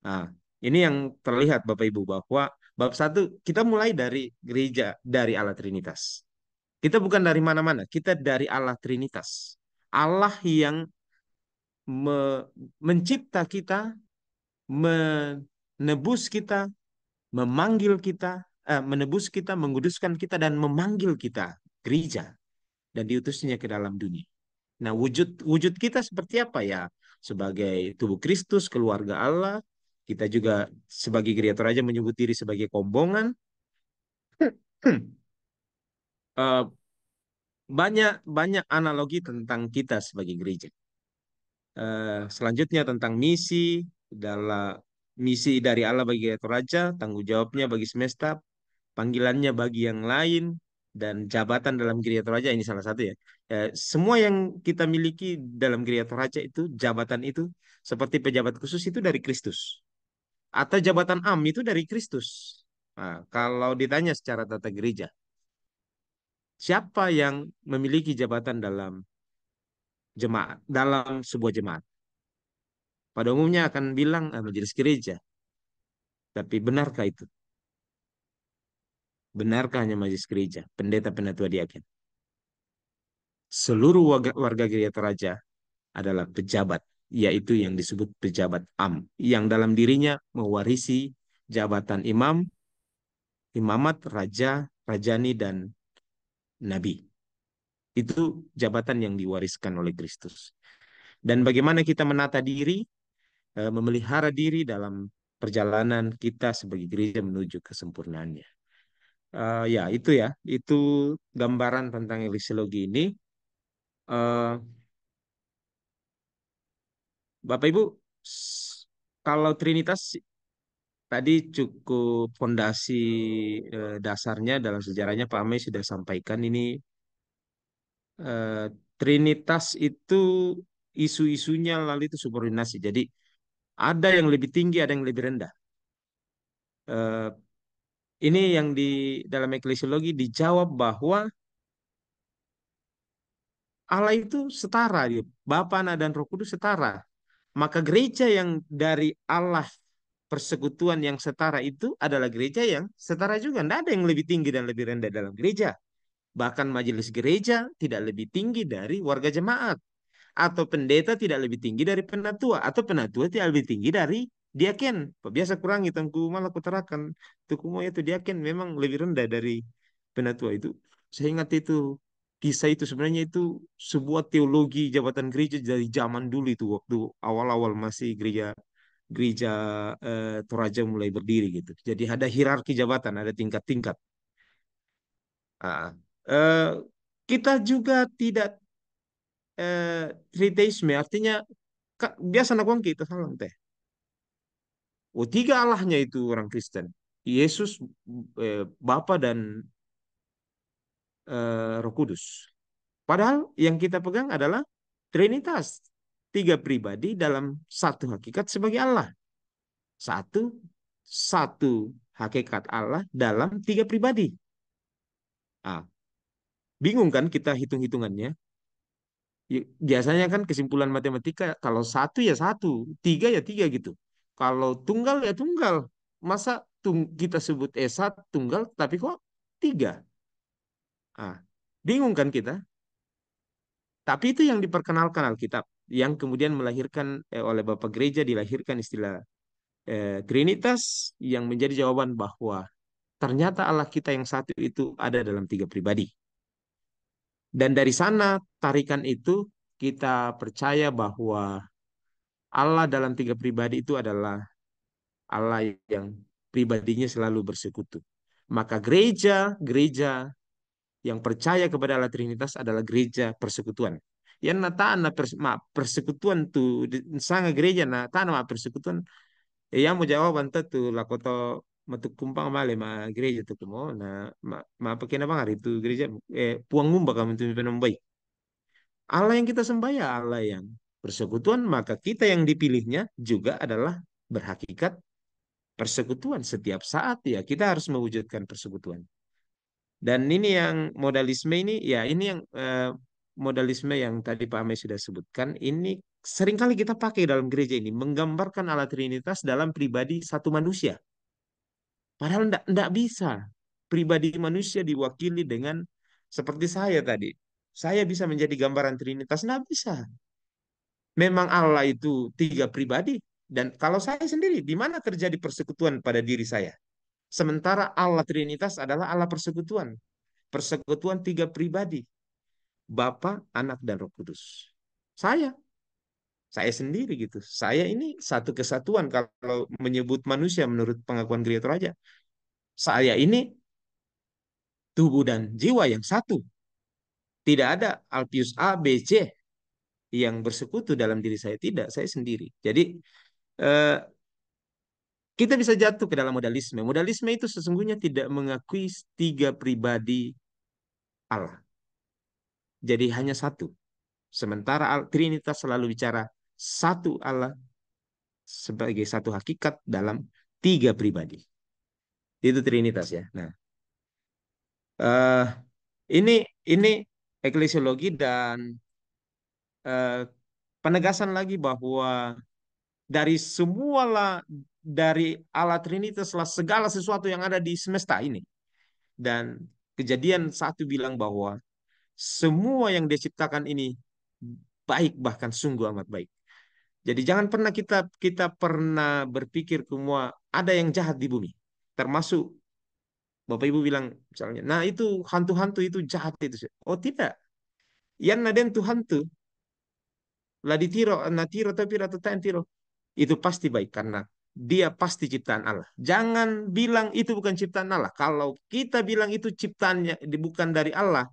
nah, ini yang terlihat Bapak Ibu bahwa bab satu kita mulai dari gereja dari Allah Trinitas. Kita bukan dari mana-mana, kita dari Allah Trinitas. Allah yang me mencipta kita, menebus kita, memanggil kita, eh, menebus kita, menguduskan kita dan memanggil kita gereja dan diutusnya ke dalam dunia. Nah, wujud wujud kita seperti apa ya? Sebagai tubuh Kristus, keluarga Allah, kita juga sebagai gereja Toraja menyebut diri sebagai kombongan. uh, banyak banyak analogi tentang kita sebagai gereja. Eh, selanjutnya tentang misi dalam misi dari Allah bagi Raja, tanggung jawabnya bagi semesta, panggilannya bagi yang lain dan jabatan dalam gereja Raja ini salah satu ya. Eh, semua yang kita miliki dalam gereja Raja itu jabatan itu seperti pejabat khusus itu dari Kristus atau jabatan am itu dari Kristus. Nah, kalau ditanya secara tata gereja, siapa yang memiliki jabatan dalam jemaat dalam sebuah jemaat. Pada umumnya akan bilang ah, majelis gereja. Tapi benarkah itu? Benarkah hanya majelis gereja, pendeta penatua diaken? Seluruh warga, warga gereja teraja adalah pejabat, yaitu yang disebut pejabat am, yang dalam dirinya mewarisi jabatan imam, imamat, raja, rajani, dan nabi. Itu jabatan yang diwariskan oleh Kristus. Dan bagaimana kita menata diri, eh, memelihara diri dalam perjalanan kita sebagai gereja menuju kesempurnaannya. Uh, ya, itu ya. Itu gambaran tentang elisiologi ini. Uh, Bapak Ibu, kalau Trinitas tadi cukup fondasi eh, dasarnya dalam sejarahnya Pak Amey sudah sampaikan ini eh, Trinitas itu isu-isunya lalu itu subordinasi. Jadi ada yang lebih tinggi, ada yang lebih rendah. Eh, ini yang di dalam eklesiologi dijawab bahwa Allah itu setara, Bapa, Anak, dan Roh Kudus setara. Maka gereja yang dari Allah persekutuan yang setara itu adalah gereja yang setara juga. Tidak ada yang lebih tinggi dan lebih rendah dalam gereja. Bahkan majelis gereja tidak lebih tinggi dari warga jemaat. Atau pendeta tidak lebih tinggi dari penatua. Atau penatua tidak lebih tinggi dari diaken. Biasa kurangi, aku malah kuterakan. Tukumo itu diaken memang lebih rendah dari penatua itu. Saya ingat itu kisah itu sebenarnya itu sebuah teologi jabatan gereja dari zaman dulu itu waktu awal-awal masih gereja gereja eh, Toraja mulai berdiri gitu. Jadi ada hierarki jabatan, ada tingkat-tingkat. Nah, eh, kita juga tidak eh, triteisme, artinya biasa nakong kita salah teh. Oh, tiga Allahnya itu orang Kristen. Yesus, eh, Bapa dan eh, Roh Kudus. Padahal yang kita pegang adalah Trinitas, tiga pribadi dalam satu hakikat sebagai Allah. Satu, satu hakikat Allah dalam tiga pribadi. Ah, bingung kan kita hitung-hitungannya? Ya, biasanya kan kesimpulan matematika kalau satu ya satu, tiga ya tiga gitu. Kalau tunggal ya tunggal. Masa tung kita sebut esa tunggal tapi kok tiga? Ah, bingung kan kita? Tapi itu yang diperkenalkan Alkitab yang kemudian melahirkan eh, oleh Bapak Gereja dilahirkan istilah eh, Trinitas yang menjadi jawaban bahwa ternyata Allah kita yang satu itu ada dalam tiga pribadi. Dan dari sana tarikan itu kita percaya bahwa Allah dalam tiga pribadi itu adalah Allah yang pribadinya selalu bersekutu. Maka gereja, gereja yang percaya kepada Allah Trinitas adalah gereja persekutuan yang na ta'an na pers ma persekutuan tu sanga gereja na ta'an ma persekutuan e eh, yang mau jawaban ta tu lakoto matuk kumpang male ma gereja tu kumo na ma, ma pakena bang itu gereja eh puang ngumba kamu tu penombai Allah yang kita sembah ya Allah yang persekutuan maka kita yang dipilihnya juga adalah berhakikat persekutuan setiap saat ya kita harus mewujudkan persekutuan dan ini yang modalisme ini ya ini yang eh, modalisme yang tadi Pak Ame sudah sebutkan ini seringkali kita pakai dalam gereja ini menggambarkan Allah Trinitas dalam pribadi satu manusia. Padahal tidak enggak bisa. Pribadi manusia diwakili dengan seperti saya tadi. Saya bisa menjadi gambaran Trinitas, enggak bisa. Memang Allah itu tiga pribadi. Dan kalau saya sendiri, di mana terjadi persekutuan pada diri saya? Sementara Allah Trinitas adalah Allah persekutuan. Persekutuan tiga pribadi Bapa, Anak, dan Roh Kudus. Saya. Saya sendiri gitu. Saya ini satu kesatuan kalau menyebut manusia menurut pengakuan Gereja Toraja. Saya ini tubuh dan jiwa yang satu. Tidak ada Alpius A, B, C yang bersekutu dalam diri saya. Tidak, saya sendiri. Jadi eh, kita bisa jatuh ke dalam modalisme. Modalisme itu sesungguhnya tidak mengakui tiga pribadi Allah jadi hanya satu. Sementara Trinitas selalu bicara satu Allah sebagai satu hakikat dalam tiga pribadi. Itu Trinitas ya. Nah, uh, ini ini eklesiologi dan uh, penegasan lagi bahwa dari semua dari Allah Trinitas lah segala sesuatu yang ada di semesta ini. Dan kejadian satu bilang bahwa semua yang dia ciptakan ini baik bahkan sungguh amat baik. Jadi jangan pernah kita kita pernah berpikir semua ada yang jahat di bumi. Termasuk Bapak Ibu bilang misalnya, nah itu hantu-hantu itu jahat itu. Oh tidak. Yang naden tuh hantu. Laditiro, natiro, tapi ratu tiro. Itu pasti baik karena dia pasti ciptaan Allah. Jangan bilang itu bukan ciptaan Allah. Kalau kita bilang itu ciptaannya bukan dari Allah,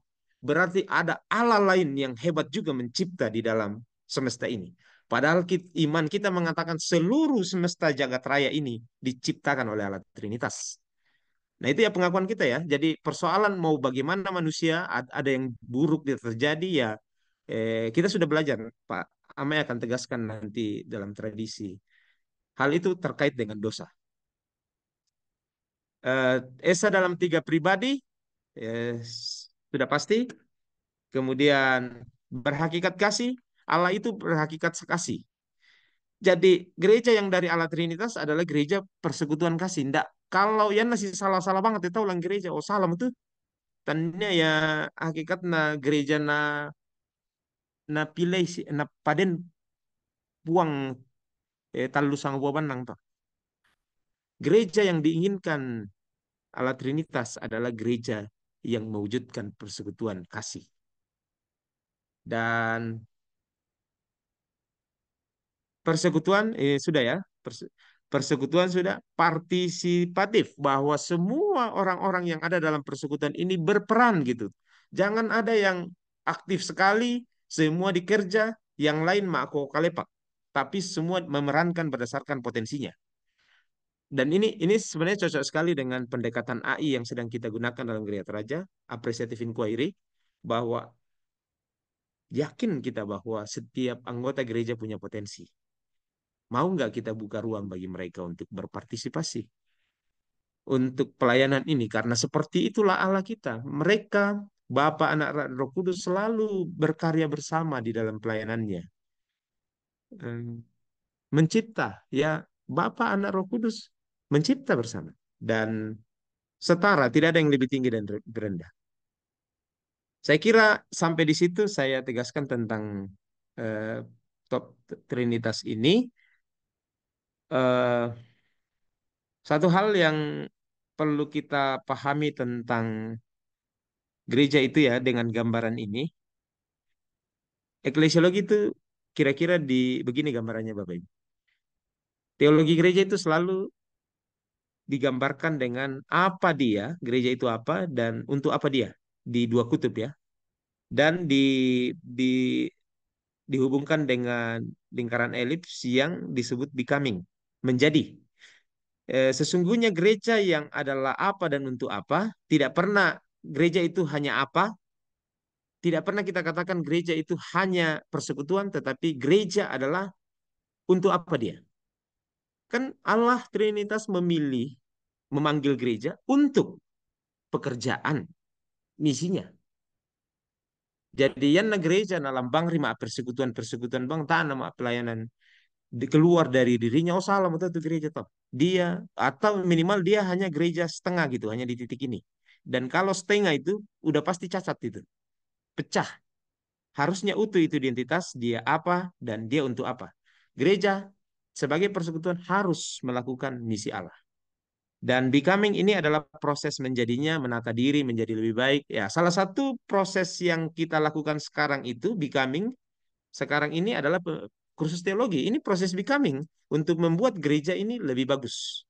berarti ada Allah lain yang hebat juga mencipta di dalam semesta ini. Padahal iman kita mengatakan seluruh semesta jagat raya ini diciptakan oleh Allah Trinitas. Nah itu ya pengakuan kita ya. Jadi persoalan mau bagaimana manusia ada yang buruk terjadi ya eh, kita sudah belajar Pak Amai akan tegaskan nanti dalam tradisi. Hal itu terkait dengan dosa. Eh, Esa dalam tiga pribadi eh, sudah pasti. Kemudian berhakikat kasih. Allah itu berhakikat kasih. Jadi gereja yang dari Allah Trinitas adalah gereja persekutuan kasih. Nggak, kalau yang masih salah-salah banget itu ulang gereja. Oh salam itu tandanya ya hakikat na gereja na na pilih si na paden buang eh, talu sang buah bandang toh. Gereja yang diinginkan Allah Trinitas adalah gereja yang mewujudkan persekutuan kasih. Dan persekutuan eh, sudah ya, persekutuan sudah partisipatif bahwa semua orang-orang yang ada dalam persekutuan ini berperan gitu. Jangan ada yang aktif sekali, semua dikerja, yang lain mako kalepak. Tapi semua memerankan berdasarkan potensinya. Dan ini ini sebenarnya cocok sekali dengan pendekatan AI yang sedang kita gunakan dalam gereja Teraja, appreciative inquiry, bahwa yakin kita bahwa setiap anggota gereja punya potensi. Mau nggak kita buka ruang bagi mereka untuk berpartisipasi? Untuk pelayanan ini, karena seperti itulah Allah kita. Mereka, Bapak, Anak, Roh Kudus selalu berkarya bersama di dalam pelayanannya. Mencipta, ya Bapak, Anak, Roh Kudus mencipta bersama dan setara, tidak ada yang lebih tinggi dan rendah. Saya kira sampai di situ saya tegaskan tentang eh, top trinitas ini. Eh, satu hal yang perlu kita pahami tentang gereja itu ya dengan gambaran ini. Eklesiologi itu kira-kira di begini gambarannya Bapak Ibu. Teologi gereja itu selalu digambarkan dengan apa dia, gereja itu apa dan untuk apa dia di dua kutub ya. Dan di di dihubungkan dengan lingkaran elips yang disebut becoming, menjadi. Eh, sesungguhnya gereja yang adalah apa dan untuk apa, tidak pernah gereja itu hanya apa, tidak pernah kita katakan gereja itu hanya persekutuan, tetapi gereja adalah untuk apa dia. Kan Allah Trinitas memilih, memanggil gereja untuk pekerjaan misinya. Jadi yang gereja dalam lambang, rima persekutuan persekutuan bang tanam pelayanan keluar dari dirinya oh salah itu, itu gereja top dia atau minimal dia hanya gereja setengah gitu hanya di titik ini dan kalau setengah itu udah pasti cacat itu pecah harusnya utuh itu identitas dia apa dan dia untuk apa gereja sebagai persekutuan harus melakukan misi Allah. Dan becoming ini adalah proses menjadinya, menata diri, menjadi lebih baik. Ya, salah satu proses yang kita lakukan sekarang itu becoming. Sekarang ini adalah kursus teologi. Ini proses becoming untuk membuat gereja ini lebih bagus.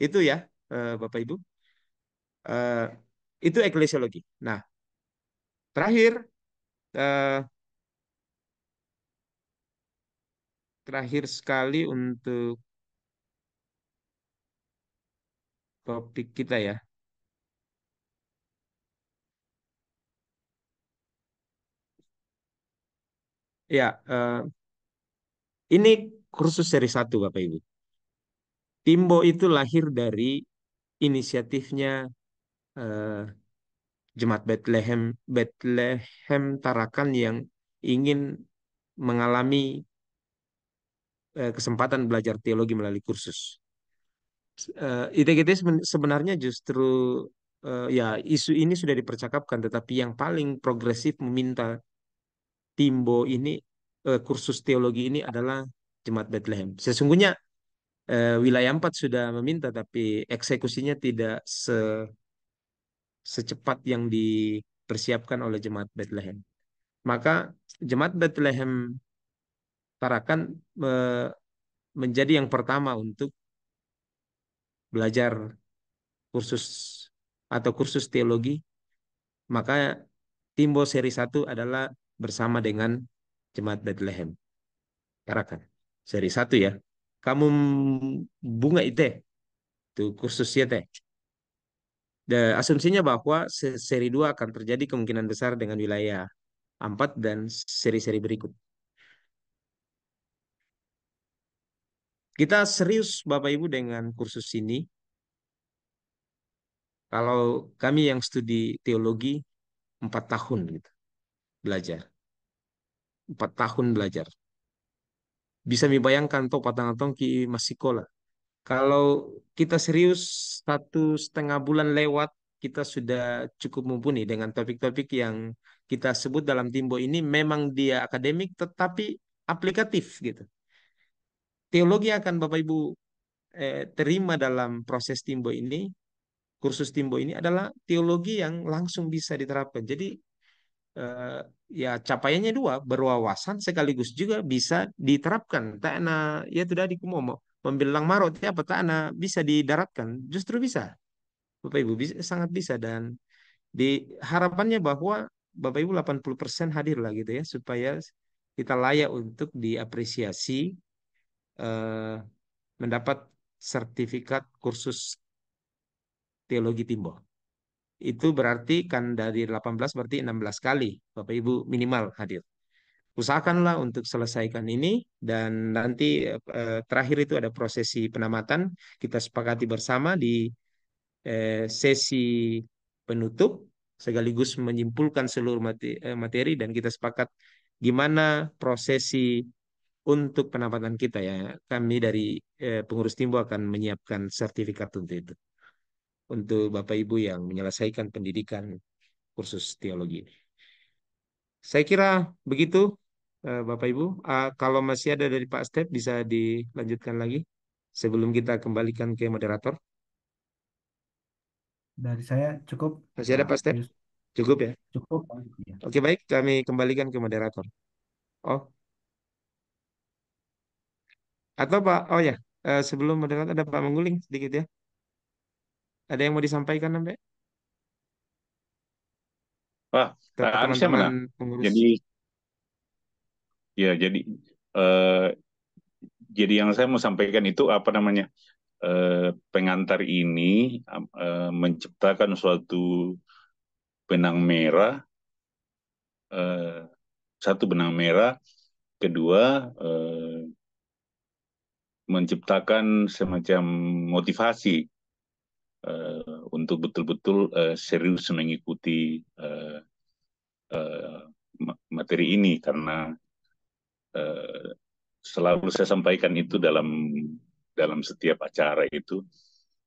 Itu ya, eh, Bapak Ibu. Eh, itu eklesiologi. Nah, terakhir eh, terakhir sekali untuk topik kita ya. Ya, uh, ini kursus seri satu Bapak Ibu. Timbo itu lahir dari inisiatifnya uh, Jemaat Bethlehem, Bethlehem Tarakan yang ingin mengalami Eh, kesempatan belajar teologi melalui kursus. itu eh, ITGT sebenarnya justru eh, ya isu ini sudah dipercakapkan, tetapi yang paling progresif meminta Timbo ini kursus teologi ini adalah Jemaat Bethlehem. Sesungguhnya wilayah empat sudah meminta, tapi eksekusinya tidak se secepat yang dipersiapkan oleh Jemaat Bethlehem. Maka Jemaat Bethlehem Tarakan menjadi yang pertama untuk belajar kursus atau kursus teologi, maka Timbo seri satu adalah bersama dengan jemaat Bethlehem. Tarakan seri satu ya. Kamu bunga ite itu kursusnya teh. Asumsinya bahwa seri 2 akan terjadi kemungkinan besar dengan wilayah 4 dan seri-seri berikut. Kita serius Bapak Ibu dengan kursus ini. Kalau kami yang studi teologi, empat tahun gitu, belajar. Empat tahun belajar. Bisa dibayangkan toh patang tong ki masih kola. Kalau kita serius satu setengah bulan lewat, kita sudah cukup mumpuni dengan topik-topik yang kita sebut dalam timbo ini memang dia akademik tetapi aplikatif gitu teologi akan Bapak Ibu eh, terima dalam proses timbo ini, kursus timbo ini adalah teologi yang langsung bisa diterapkan. Jadi eh, ya capaiannya dua, berwawasan sekaligus juga bisa diterapkan. Tak ya sudah dikumomo pembilang membilang marot ya apa tak bisa didaratkan, justru bisa. Bapak Ibu bisa, sangat bisa dan di harapannya bahwa Bapak Ibu 80% hadir lah gitu ya supaya kita layak untuk diapresiasi eh, mendapat sertifikat kursus teologi timbo. Itu berarti kan dari 18 berarti 16 kali Bapak Ibu minimal hadir. Usahakanlah untuk selesaikan ini dan nanti eh, terakhir itu ada prosesi penamatan kita sepakati bersama di eh, sesi penutup sekaligus menyimpulkan seluruh eh, materi dan kita sepakat gimana prosesi untuk pendapatan kita ya kami dari eh, pengurus timbu akan menyiapkan sertifikat untuk itu untuk Bapak Ibu yang menyelesaikan pendidikan kursus teologi Saya kira begitu eh, Bapak Ibu. Ah, kalau masih ada dari Pak Step bisa dilanjutkan lagi sebelum kita kembalikan ke moderator. Dari saya cukup. Masih ada ah, Pak Step? Cukup ya? Cukup. Oke baik, kami kembalikan ke moderator. Oh, atau Pak, oh ya, eh, sebelum mendengar ada Pak Mengguling sedikit ya. Ada yang mau disampaikan sampai? pak teman-teman pengurus. Jadi, ya jadi eh, jadi yang saya mau sampaikan itu apa namanya eh, pengantar ini eh, menciptakan suatu benang merah eh, satu benang merah kedua eh, menciptakan semacam motivasi uh, untuk betul-betul uh, serius mengikuti uh, uh, materi ini karena uh, selalu saya sampaikan itu dalam dalam setiap acara itu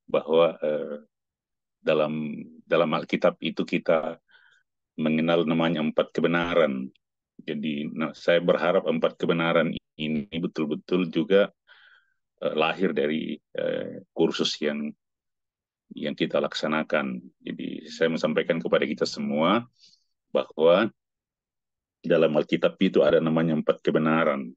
bahwa uh, dalam dalam Alkitab itu kita mengenal namanya empat kebenaran. Jadi nah, saya berharap empat kebenaran ini betul-betul juga Eh, lahir dari eh, kursus yang yang kita laksanakan. Jadi saya menyampaikan kepada kita semua bahwa dalam Alkitab itu ada namanya empat kebenaran.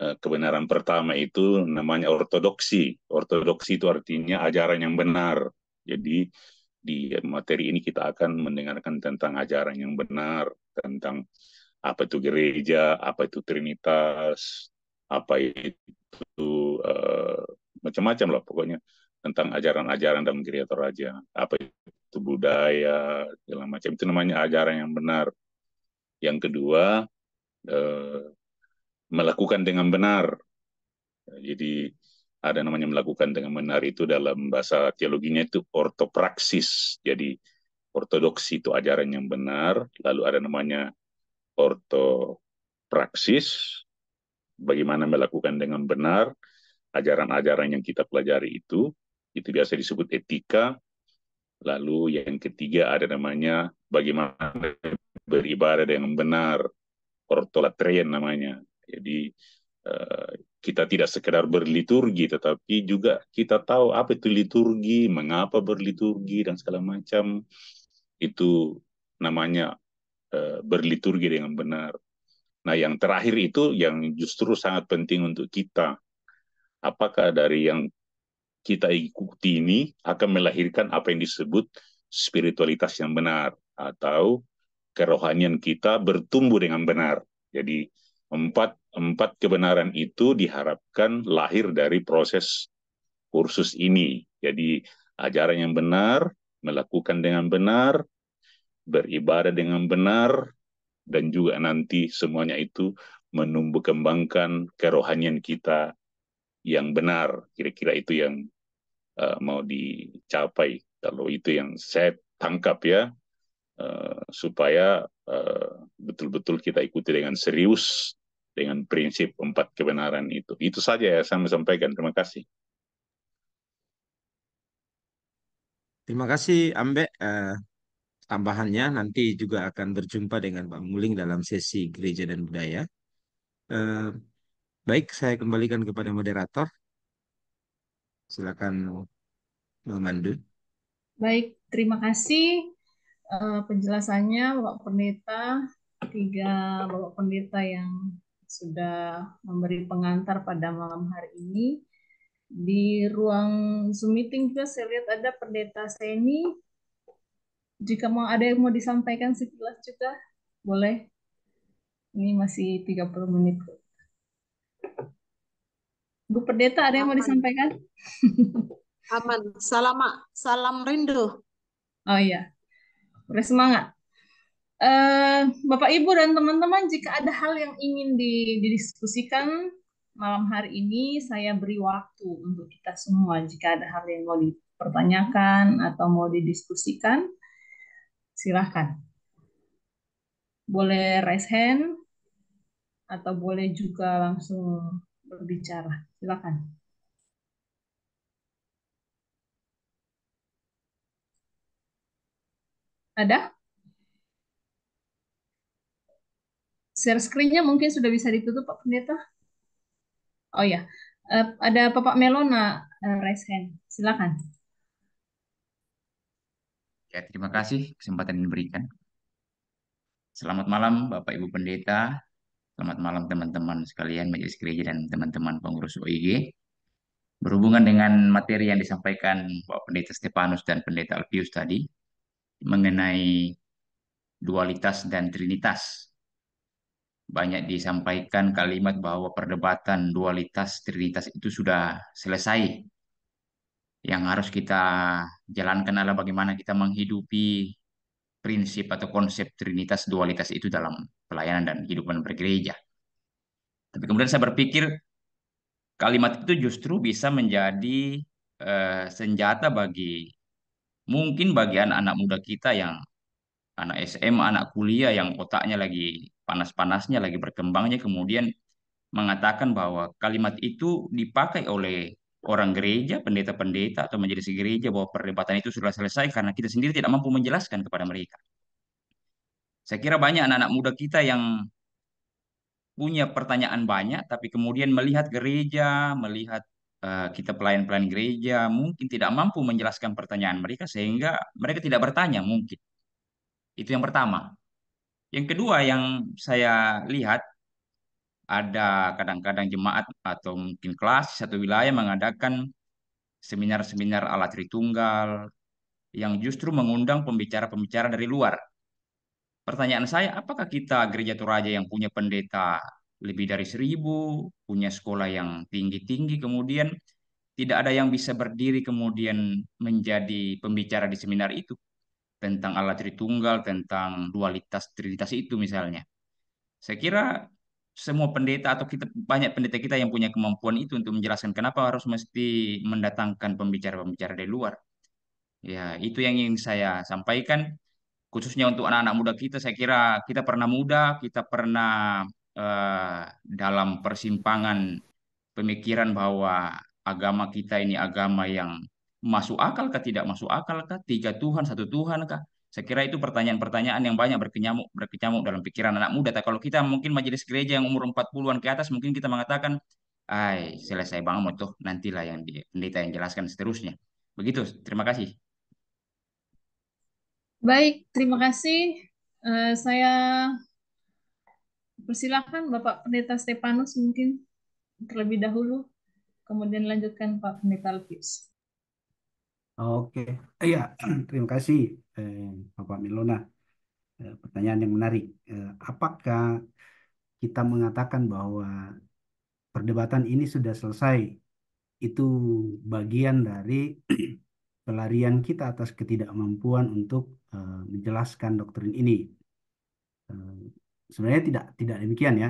Eh, kebenaran pertama itu namanya ortodoksi. Ortodoksi itu artinya ajaran yang benar. Jadi di materi ini kita akan mendengarkan tentang ajaran yang benar, tentang apa itu gereja, apa itu trinitas, apa itu Eh, macam-macam lah pokoknya tentang ajaran-ajaran dalam Giriator Raja. Apa itu budaya, segala macam. Itu namanya ajaran yang benar. Yang kedua, eh, melakukan dengan benar. Jadi ada namanya melakukan dengan benar itu dalam bahasa teologinya itu ortopraksis. Jadi ortodoksi itu ajaran yang benar, lalu ada namanya ortopraksis, bagaimana melakukan dengan benar, ajaran-ajaran yang kita pelajari itu, itu biasa disebut etika. Lalu yang ketiga ada namanya bagaimana beribadah dengan benar, ortolatrian namanya. Jadi eh, kita tidak sekedar berliturgi, tetapi juga kita tahu apa itu liturgi, mengapa berliturgi, dan segala macam. Itu namanya eh, berliturgi dengan benar. Nah, yang terakhir itu yang justru sangat penting untuk kita, apakah dari yang kita ikuti ini akan melahirkan apa yang disebut spiritualitas yang benar atau kerohanian kita bertumbuh dengan benar. Jadi empat empat kebenaran itu diharapkan lahir dari proses kursus ini. Jadi ajaran yang benar, melakukan dengan benar, beribadah dengan benar, dan juga nanti semuanya itu menumbuh kembangkan kerohanian kita yang benar. Kira-kira itu yang uh, mau dicapai. Kalau itu yang saya tangkap ya, uh, supaya eh, betul-betul uh, kita ikuti dengan serius dengan prinsip empat kebenaran itu. Itu saja ya saya sampaikan. Terima kasih. Terima kasih Ambe. Uh, tambahannya nanti juga akan berjumpa dengan Pak Muling dalam sesi gereja dan budaya. Uh, Baik, saya kembalikan kepada moderator. Silakan Mandu. Baik, terima kasih uh, penjelasannya Bapak Pendeta, tiga Bapak Pendeta yang sudah memberi pengantar pada malam hari ini. Di ruang Zoom meeting juga saya lihat ada Pendeta Seni. Jika mau ada yang mau disampaikan sekilas juga, boleh. Ini masih 30 menit. Bu Pendeta ada yang aman. mau disampaikan? Aman. Salam salam rindu. Oh iya. semangat. Uh, Bapak Ibu dan teman-teman, jika ada hal yang ingin didiskusikan malam hari ini, saya beri waktu untuk kita semua. Jika ada hal yang mau dipertanyakan atau mau didiskusikan, silahkan. Boleh raise hand atau boleh juga langsung berbicara. Silakan. Ada? Share screen-nya mungkin sudah bisa ditutup Pak Pendeta. Oh ya, uh, ada Bapak Melona uh, raise hand. Silakan. Ya, terima kasih kesempatan yang diberikan. Selamat malam Bapak Ibu Pendeta, Selamat malam teman-teman sekalian Majelis Gereja dan teman-teman pengurus OIG. Berhubungan dengan materi yang disampaikan Pak Pendeta Stepanus dan Pendeta Alpius tadi mengenai dualitas dan trinitas. Banyak disampaikan kalimat bahwa perdebatan dualitas trinitas itu sudah selesai. Yang harus kita jalankan adalah bagaimana kita menghidupi prinsip atau konsep trinitas dualitas itu dalam pelayanan dan kehidupan bergereja. Tapi kemudian saya berpikir kalimat itu justru bisa menjadi eh, senjata bagi mungkin bagian anak-anak muda kita yang anak SMA, anak kuliah yang otaknya lagi panas-panasnya, lagi berkembangnya, kemudian mengatakan bahwa kalimat itu dipakai oleh orang gereja, pendeta-pendeta atau majelis gereja bahwa perdebatan itu sudah selesai karena kita sendiri tidak mampu menjelaskan kepada mereka. Saya kira banyak anak-anak muda kita yang punya pertanyaan banyak, tapi kemudian melihat gereja, melihat uh, kita pelayan-pelayan gereja, mungkin tidak mampu menjelaskan pertanyaan mereka, sehingga mereka tidak bertanya mungkin. Itu yang pertama. Yang kedua yang saya lihat, ada kadang-kadang jemaat atau mungkin kelas satu wilayah mengadakan seminar-seminar ala Tritunggal yang justru mengundang pembicara-pembicara dari luar. Pertanyaan saya, apakah kita gereja Toraja yang punya pendeta lebih dari seribu, punya sekolah yang tinggi-tinggi, kemudian tidak ada yang bisa berdiri kemudian menjadi pembicara di seminar itu tentang Allah Tritunggal, tentang dualitas Trinitas itu misalnya. Saya kira semua pendeta atau kita banyak pendeta kita yang punya kemampuan itu untuk menjelaskan kenapa harus mesti mendatangkan pembicara-pembicara dari luar. Ya, itu yang ingin saya sampaikan khususnya untuk anak-anak muda kita saya kira kita pernah muda, kita pernah uh, dalam persimpangan pemikiran bahwa agama kita ini agama yang masuk akal kah tidak masuk akal kah, tiga Tuhan, satu Tuhan kah? Saya kira itu pertanyaan-pertanyaan yang banyak berkenyamuk berkenyamuk dalam pikiran anak muda. Tapi kalau kita mungkin majelis gereja yang umur 40-an ke atas mungkin kita mengatakan, ay selesai mau tuh. nantilah yang di, pendeta yang jelaskan seterusnya." Begitu. Terima kasih. Baik, terima kasih. Uh, saya persilahkan Bapak Pendeta Stepanus mungkin terlebih dahulu, kemudian lanjutkan Pak Pendeta Lepius. Oke, eh, iya terima kasih eh, Bapak Milona. Eh, pertanyaan yang menarik. Eh, apakah kita mengatakan bahwa perdebatan ini sudah selesai? Itu bagian dari pelarian kita atas ketidakmampuan untuk eh, menjelaskan doktrin ini. Eh, sebenarnya tidak tidak demikian ya.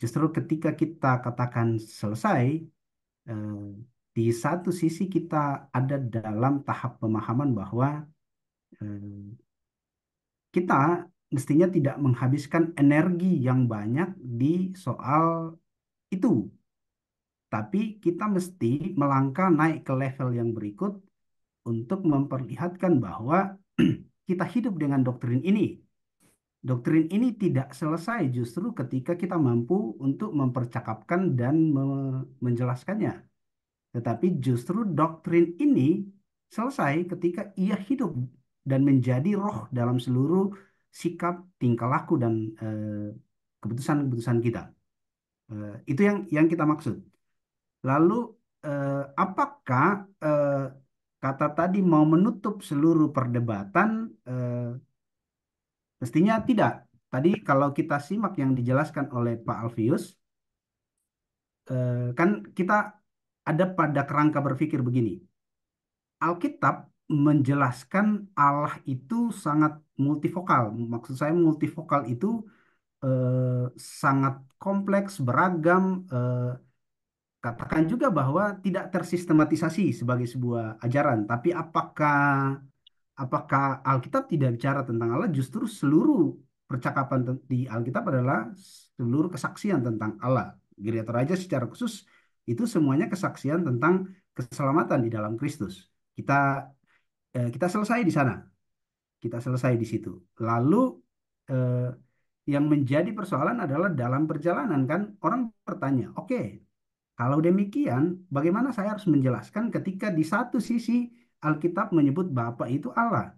Justru ketika kita katakan selesai, eh, di satu sisi kita ada dalam tahap pemahaman bahwa eh, kita mestinya tidak menghabiskan energi yang banyak di soal itu. Tapi kita mesti melangkah naik ke level yang berikut untuk memperlihatkan bahwa kita hidup dengan doktrin ini. Doktrin ini tidak selesai justru ketika kita mampu untuk mempercakapkan dan menjelaskannya tetapi justru doktrin ini selesai ketika ia hidup dan menjadi roh dalam seluruh sikap, tingkah laku dan eh, keputusan-keputusan eh, kita. Eh, itu yang yang kita maksud. Lalu eh, apakah eh, kata tadi mau menutup seluruh perdebatan? Eh, mestinya tidak. Tadi kalau kita simak yang dijelaskan oleh Pak Alfius, kan kita ada pada kerangka berpikir begini. Alkitab menjelaskan Allah itu sangat multifokal. Maksud saya multifokal itu eh, sangat kompleks, beragam. Eh, katakan juga bahwa tidak tersistematisasi sebagai sebuah ajaran. Tapi apakah apakah Alkitab tidak bicara tentang Allah? Justru seluruh percakapan di Alkitab adalah seluruh kesaksian tentang Allah. Gereja Raja secara khusus itu semuanya kesaksian tentang keselamatan di dalam Kristus. Kita eh, kita selesai di sana. Kita selesai di situ. Lalu eh, yang menjadi persoalan adalah dalam perjalanan kan orang bertanya, "Oke, okay, kalau demikian bagaimana saya harus menjelaskan ketika di satu sisi Alkitab menyebut Bapa itu Allah.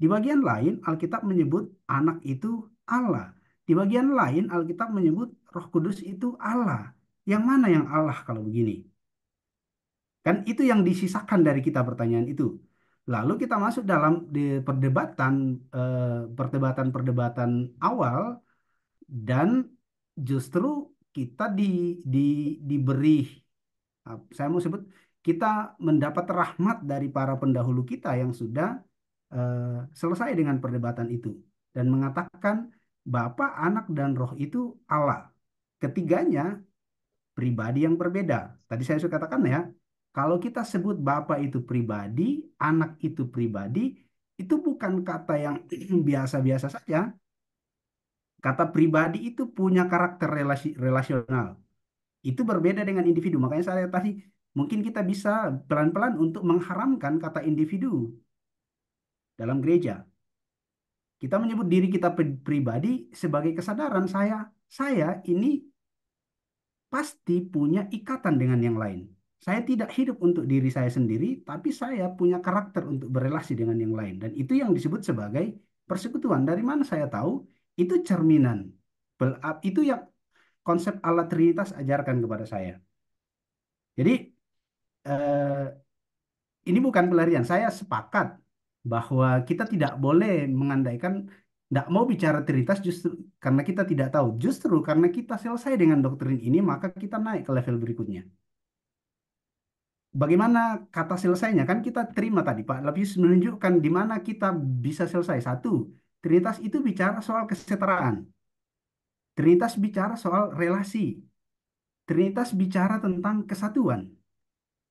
Di bagian lain Alkitab menyebut anak itu Allah. Di bagian lain Alkitab menyebut Roh Kudus itu Allah." Yang mana yang Allah kalau begini? Kan itu yang disisakan dari kita pertanyaan itu. Lalu kita masuk dalam di perdebatan eh, perdebatan-perdebatan awal dan justru kita di, di diberi saya mau sebut kita mendapat rahmat dari para pendahulu kita yang sudah eh, selesai dengan perdebatan itu dan mengatakan bapak Anak dan Roh itu Allah. Ketiganya pribadi yang berbeda. Tadi saya sudah katakan ya, kalau kita sebut bapak itu pribadi, anak itu pribadi, itu bukan kata yang biasa-biasa saja. Kata pribadi itu punya karakter relasi relasional. Itu berbeda dengan individu. Makanya saya tadi mungkin kita bisa pelan-pelan untuk mengharamkan kata individu dalam gereja. Kita menyebut diri kita pribadi sebagai kesadaran saya, saya ini pasti punya ikatan dengan yang lain. Saya tidak hidup untuk diri saya sendiri, tapi saya punya karakter untuk berrelasi dengan yang lain. Dan itu yang disebut sebagai persekutuan. Dari mana saya tahu? Itu cerminan. Itu yang konsep Allah Trinitas ajarkan kepada saya. Jadi eh, ini bukan pelarian. Saya sepakat bahwa kita tidak boleh mengandaikan tidak mau bicara Trinitas justru karena kita tidak tahu. Justru karena kita selesai dengan doktrin ini, maka kita naik ke level berikutnya. Bagaimana kata selesainya? Kan kita terima tadi, Pak lebih menunjukkan di mana kita bisa selesai. Satu, Trinitas itu bicara soal kesetaraan. Trinitas bicara soal relasi. Trinitas bicara tentang kesatuan.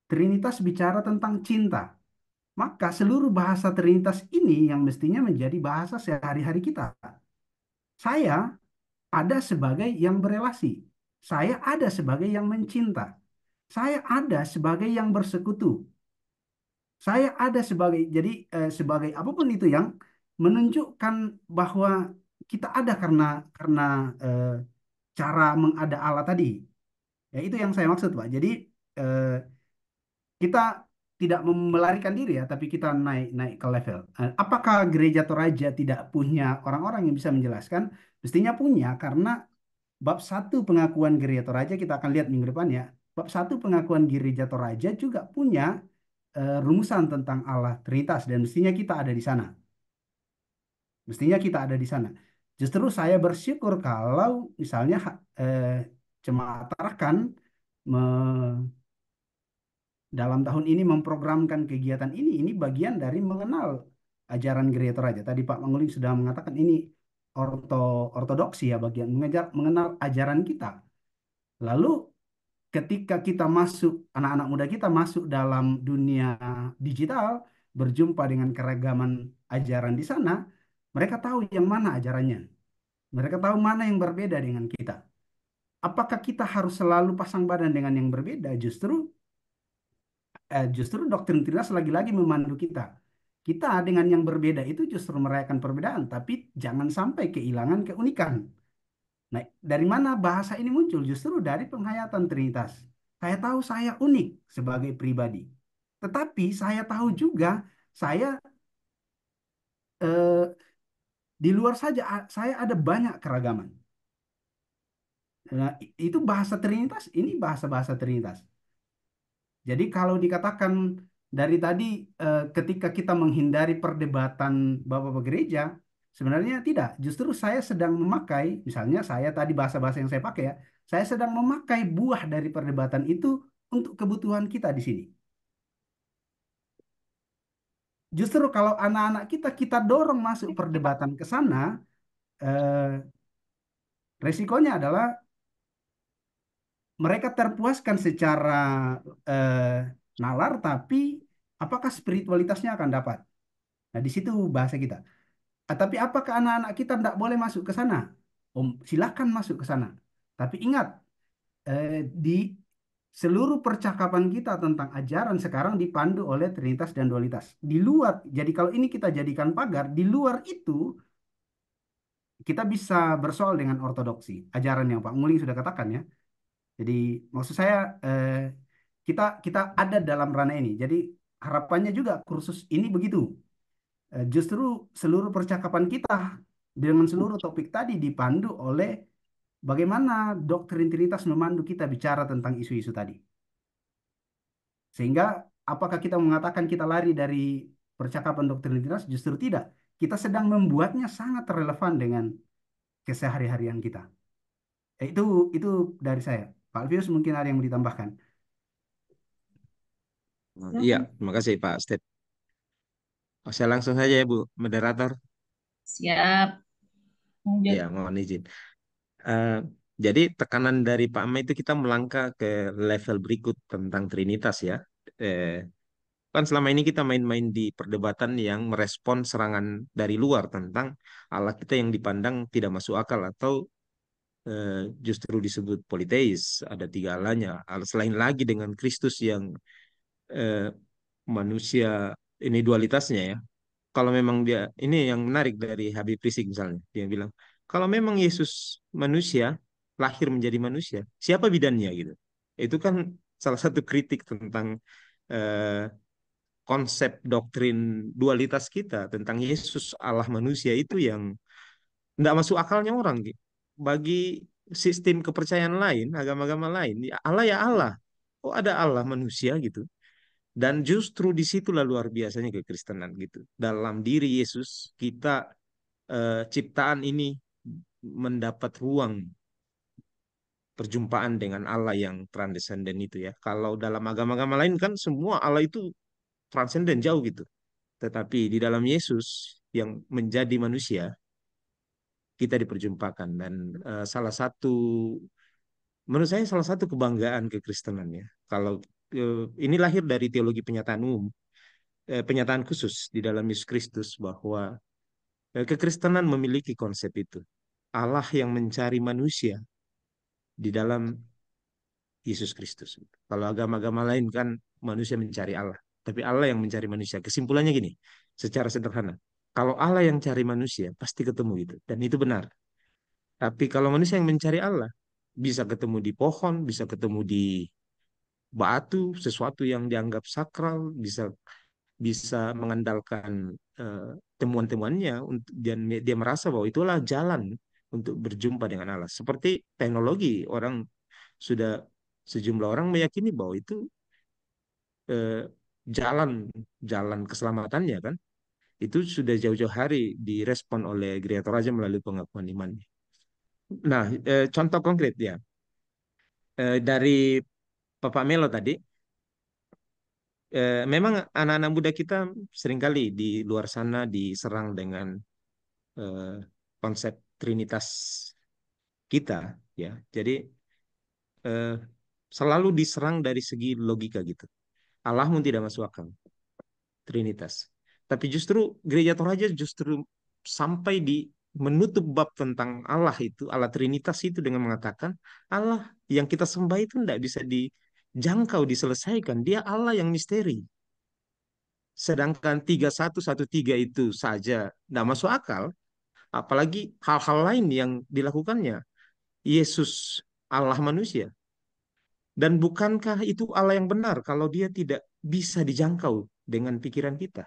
Trinitas bicara tentang cinta. Maka seluruh bahasa Trinitas ini yang mestinya menjadi bahasa sehari-hari kita. Saya ada sebagai yang berelasi. Saya ada sebagai yang mencinta. Saya ada sebagai yang bersekutu. Saya ada sebagai jadi eh, sebagai apapun itu yang menunjukkan bahwa kita ada karena karena eh, cara mengada Allah tadi. Ya itu yang saya maksud, Pak. Jadi eh, kita tidak melarikan diri ya, tapi kita naik naik ke level. Eh, apakah gereja Toraja tidak punya orang-orang yang bisa menjelaskan? Mestinya punya karena bab satu pengakuan gereja Toraja kita akan lihat minggu depan ya. Bab satu pengakuan gereja Toraja juga punya uh, rumusan tentang Allah Trinitas dan mestinya kita ada di sana. Mestinya kita ada di sana. Justru saya bersyukur kalau misalnya uh, jemaat Tarakan dalam tahun ini memprogramkan kegiatan ini, ini bagian dari mengenal ajaran gereja raja. Tadi Pak Manguling sudah mengatakan ini orto ortodoksi ya bagian mengejar mengenal ajaran kita. Lalu ketika kita masuk anak-anak muda kita masuk dalam dunia digital berjumpa dengan keragaman ajaran di sana, mereka tahu yang mana ajarannya. Mereka tahu mana yang berbeda dengan kita. Apakah kita harus selalu pasang badan dengan yang berbeda? Justru eh, justru doktrin Trinitas lagi-lagi memandu kita. Kita dengan yang berbeda itu justru merayakan perbedaan, tapi jangan sampai kehilangan keunikan. Nah, dari mana bahasa ini muncul? Justru dari penghayatan Trinitas. Saya tahu saya unik sebagai pribadi. Tetapi saya tahu juga saya eh, di luar saja saya ada banyak keragaman. Nah, itu bahasa Trinitas, ini bahasa-bahasa Trinitas. Jadi kalau dikatakan dari tadi eh, ketika kita menghindari perdebatan Bapak Gereja, sebenarnya tidak. Justru saya sedang memakai, misalnya saya tadi bahasa-bahasa yang saya pakai ya, saya sedang memakai buah dari perdebatan itu untuk kebutuhan kita di sini. Justru kalau anak-anak kita kita dorong masuk perdebatan ke sana, eh, resikonya adalah mereka terpuaskan secara eh, nalar, tapi apakah spiritualitasnya akan dapat? Nah, di situ bahasa kita. Ah, tapi apakah anak-anak kita tidak boleh masuk ke sana? Om, silakan masuk ke sana. Tapi ingat, eh, di seluruh percakapan kita tentang ajaran sekarang dipandu oleh Trinitas dan Dualitas. Di luar, jadi kalau ini kita jadikan pagar, di luar itu kita bisa bersoal dengan ortodoksi. Ajaran yang Pak Nguling sudah katakan ya. Jadi maksud saya eh, kita kita ada dalam ranah ini. Jadi harapannya juga kursus ini begitu. Eh, justru seluruh percakapan kita dengan seluruh topik tadi dipandu oleh bagaimana doktrin Trinitas memandu kita bicara tentang isu-isu tadi. Sehingga apakah kita mengatakan kita lari dari percakapan doktrin Trinitas? Justru tidak. Kita sedang membuatnya sangat relevan dengan kesehari-harian kita. Eh, itu itu dari saya. Pak Alvius mungkin ada yang mau ditambahkan. Hmm, iya, terima kasih Pak Step. Oh, saya langsung saja ya Bu, moderator. Siap. Iya mohon izin. Uh, jadi tekanan dari Pak Ma itu kita melangkah ke level berikut tentang Trinitas ya. Eh, kan selama ini kita main-main di perdebatan yang merespon serangan dari luar tentang Allah kita yang dipandang tidak masuk akal atau Eh, justru disebut politeis ada tiga alanya selain lagi dengan Kristus yang eh, manusia ini dualitasnya ya kalau memang dia ini yang menarik dari Habib Rizik misalnya dia bilang kalau memang Yesus manusia lahir menjadi manusia siapa bidannya gitu itu kan salah satu kritik tentang eh, konsep doktrin dualitas kita tentang Yesus Allah manusia itu yang tidak masuk akalnya orang bagi sistem kepercayaan lain, agama-agama lain, ya Allah ya Allah. Oh ada Allah manusia gitu. Dan justru disitulah luar biasanya kekristenan gitu. Dalam diri Yesus kita eh, ciptaan ini mendapat ruang perjumpaan dengan Allah yang transenden itu ya. Kalau dalam agama-agama lain kan semua Allah itu transenden jauh gitu. Tetapi di dalam Yesus yang menjadi manusia, kita diperjumpakan dan uh, salah satu menurut saya salah satu kebanggaan kekristenan ya kalau uh, ini lahir dari teologi penyataan umum uh, penyataan khusus di dalam Yesus Kristus bahwa uh, kekristenan memiliki konsep itu Allah yang mencari manusia di dalam Yesus Kristus kalau agama-agama lain kan manusia mencari Allah tapi Allah yang mencari manusia kesimpulannya gini secara sederhana kalau Allah yang cari manusia pasti ketemu itu dan itu benar. Tapi kalau manusia yang mencari Allah bisa ketemu di pohon, bisa ketemu di batu, sesuatu yang dianggap sakral, bisa bisa mengandalkan eh, temuan-temuannya dan dia merasa bahwa itulah jalan untuk berjumpa dengan Allah. Seperti teknologi orang sudah sejumlah orang meyakini bahwa itu eh, jalan jalan keselamatannya kan itu sudah jauh-jauh hari direspon oleh Gereja Toraja melalui pengakuan imannya. Nah, e, contoh konkret ya. E, dari Bapak Melo tadi, e, memang anak-anak muda kita seringkali di luar sana diserang dengan e, konsep trinitas kita ya. Jadi e, selalu diserang dari segi logika gitu. Allah pun tidak masuk akal. Trinitas. Tapi justru gereja Toraja justru sampai di menutup bab tentang Allah itu, Allah Trinitas itu dengan mengatakan Allah yang kita sembah itu tidak bisa dijangkau, diselesaikan. Dia Allah yang misteri. Sedangkan 3113 itu saja tidak masuk akal, apalagi hal-hal lain yang dilakukannya. Yesus Allah manusia. Dan bukankah itu Allah yang benar kalau dia tidak bisa dijangkau dengan pikiran kita?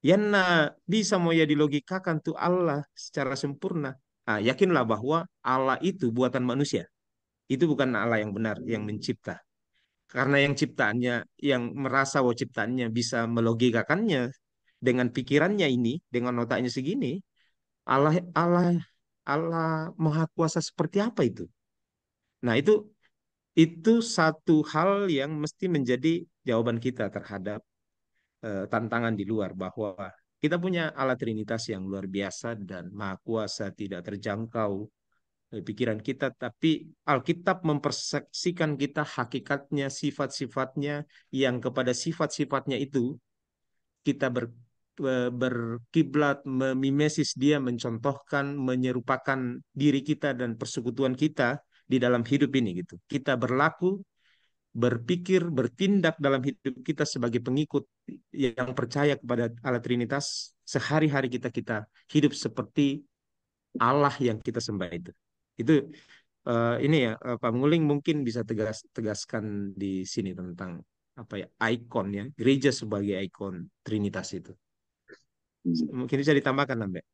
Yana eh, bisa mau ya dilogikakan tuh Allah secara sempurna. Nah, yakinlah bahwa Allah itu buatan manusia. Itu bukan Allah yang benar yang mencipta. Karena yang ciptaannya, yang merasa bahwa ciptaannya bisa melogikakannya dengan pikirannya ini, dengan notanya segini, Allah Allah Allah Maha Kuasa seperti apa itu? Nah, itu itu satu hal yang mesti menjadi jawaban kita terhadap Eh, tantangan di luar bahwa kita punya alat trinitas yang luar biasa dan maha kuasa tidak terjangkau eh, pikiran kita tapi Alkitab mempersaksikan kita hakikatnya sifat-sifatnya yang kepada sifat-sifatnya itu kita ber, eh, berkiblat memimesis dia mencontohkan menyerupakan diri kita dan persekutuan kita di dalam hidup ini gitu. Kita berlaku berpikir, bertindak dalam hidup kita sebagai pengikut yang percaya kepada Allah Trinitas, sehari-hari kita kita hidup seperti Allah yang kita sembah itu. Itu uh, ini ya eh, Pak Nguling mungkin bisa tegas tegaskan di sini tentang apa ya ikon ya gereja sebagai ikon Trinitas itu. Hmm. Mungkin bisa ditambahkan nambah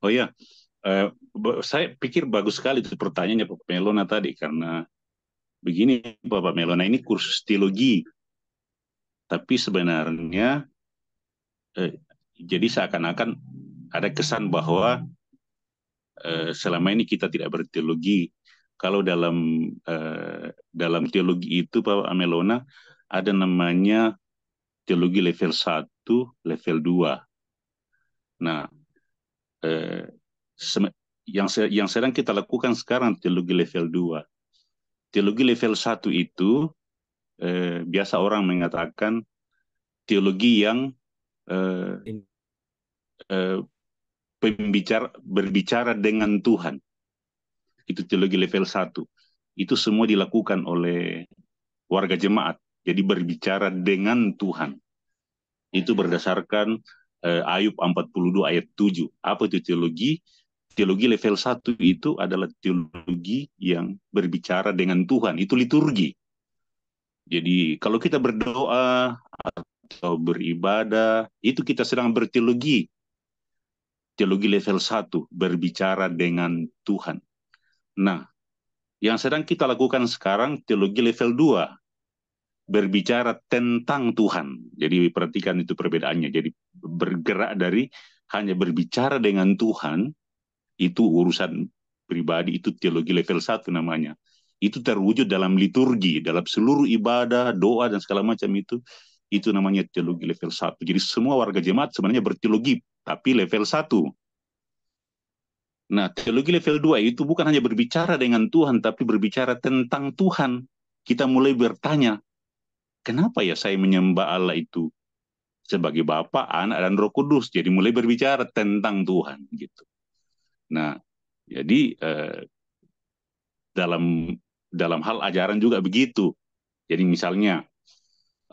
Oh ya, uh, saya pikir bagus sekali itu pertanyaannya Pak Melona tadi karena begini Bapak Melona ini kursus teologi tapi sebenarnya eh, jadi seakan-akan ada kesan bahwa eh, selama ini kita tidak berteologi kalau dalam eh, dalam teologi itu Bapak Melona ada namanya teologi level 1, level 2. Nah, eh, yang yang sedang kita lakukan sekarang teologi level 2 Teologi level 1 itu eh, biasa orang mengatakan teologi yang eh, eh, pembicara berbicara dengan Tuhan. Itu teologi level 1. Itu semua dilakukan oleh warga jemaat. Jadi berbicara dengan Tuhan. Itu berdasarkan eh, Ayub 42 ayat 7. Apa itu teologi? Teologi level 1 itu adalah teologi yang berbicara dengan Tuhan, itu liturgi. Jadi kalau kita berdoa atau beribadah, itu kita sedang berteologi. Teologi level 1, berbicara dengan Tuhan. Nah, yang sedang kita lakukan sekarang teologi level 2, berbicara tentang Tuhan. Jadi perhatikan itu perbedaannya. Jadi bergerak dari hanya berbicara dengan Tuhan itu urusan pribadi, itu teologi level satu namanya. Itu terwujud dalam liturgi, dalam seluruh ibadah, doa, dan segala macam itu. Itu namanya teologi level satu. Jadi semua warga jemaat sebenarnya berteologi, tapi level satu. Nah, teologi level 2 itu bukan hanya berbicara dengan Tuhan, tapi berbicara tentang Tuhan. Kita mulai bertanya, kenapa ya saya menyembah Allah itu? Sebagai Bapa, Anak, dan Roh Kudus. Jadi mulai berbicara tentang Tuhan. gitu. Nah, jadi eh, dalam dalam hal ajaran juga begitu. Jadi misalnya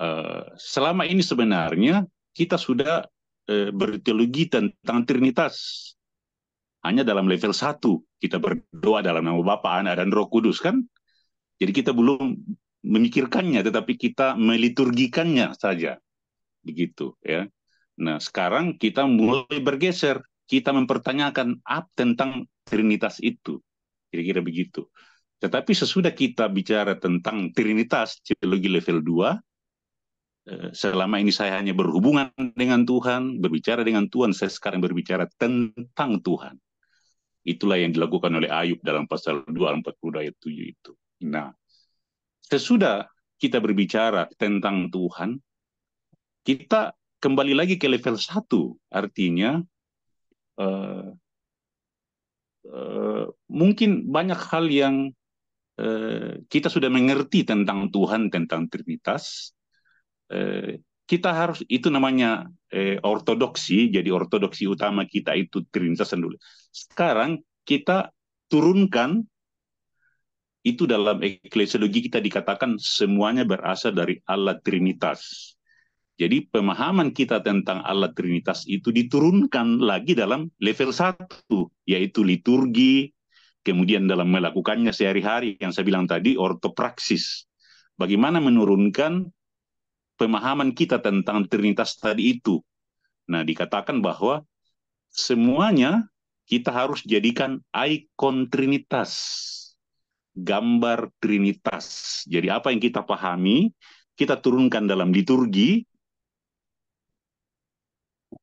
eh, selama ini sebenarnya kita sudah eh, berteologi tentang Trinitas. Hanya dalam level satu kita berdoa dalam nama Bapa, Anak dan Roh Kudus kan. Jadi kita belum memikirkannya tetapi kita meliturgikannya saja. Begitu ya. Nah, sekarang kita mulai bergeser kita mempertanyakan apa tentang Trinitas itu. Kira-kira begitu. Tetapi sesudah kita bicara tentang Trinitas, teologi level 2, eh, selama ini saya hanya berhubungan dengan Tuhan, berbicara dengan Tuhan, saya sekarang berbicara tentang Tuhan. Itulah yang dilakukan oleh Ayub dalam pasal 2 40 ayat 7 itu. Nah, sesudah kita berbicara tentang Tuhan, kita kembali lagi ke level 1. Artinya, uh, uh, mungkin banyak hal yang uh, kita sudah mengerti tentang Tuhan, tentang Trinitas. Uh, kita harus itu namanya uh, ortodoksi. Jadi ortodoksi utama kita itu Trinitas dulu. Sekarang kita turunkan itu dalam eklesiologi kita dikatakan semuanya berasal dari Allah Trinitas. Jadi pemahaman kita tentang Allah Trinitas itu diturunkan lagi dalam level satu, yaitu liturgi, kemudian dalam melakukannya sehari-hari yang saya bilang tadi ortopraksis. Bagaimana menurunkan pemahaman kita tentang Trinitas tadi itu. Nah, dikatakan bahwa semuanya kita harus jadikan ikon Trinitas, gambar Trinitas. Jadi apa yang kita pahami, kita turunkan dalam liturgi,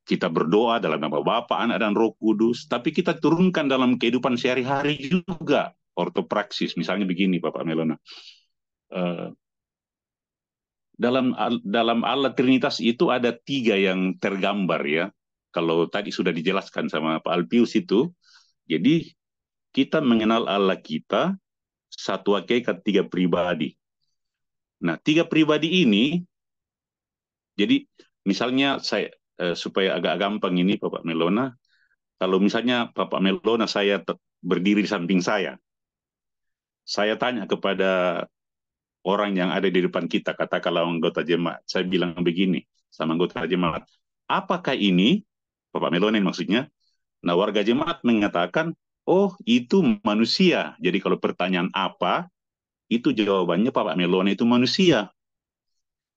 kita berdoa dalam nama Bapa, Anak dan Roh Kudus, tapi kita turunkan dalam kehidupan sehari-hari juga ortopraksis. Misalnya begini, Bapak Melona. Eh, dalam dalam Allah Trinitas itu ada tiga yang tergambar ya. Kalau tadi sudah dijelaskan sama Pak Alpius itu, jadi kita mengenal Allah kita satu hakikat tiga pribadi. Nah, tiga pribadi ini, jadi misalnya saya Eh, supaya agak gampang ini Bapak Melona, kalau misalnya Bapak Melona saya berdiri di samping saya, saya tanya kepada orang yang ada di depan kita, katakanlah anggota jemaat, saya bilang begini sama anggota jemaat, apakah ini, Bapak Melona maksudnya, nah warga jemaat mengatakan, oh itu manusia, jadi kalau pertanyaan apa, itu jawabannya Bapak Melona itu manusia.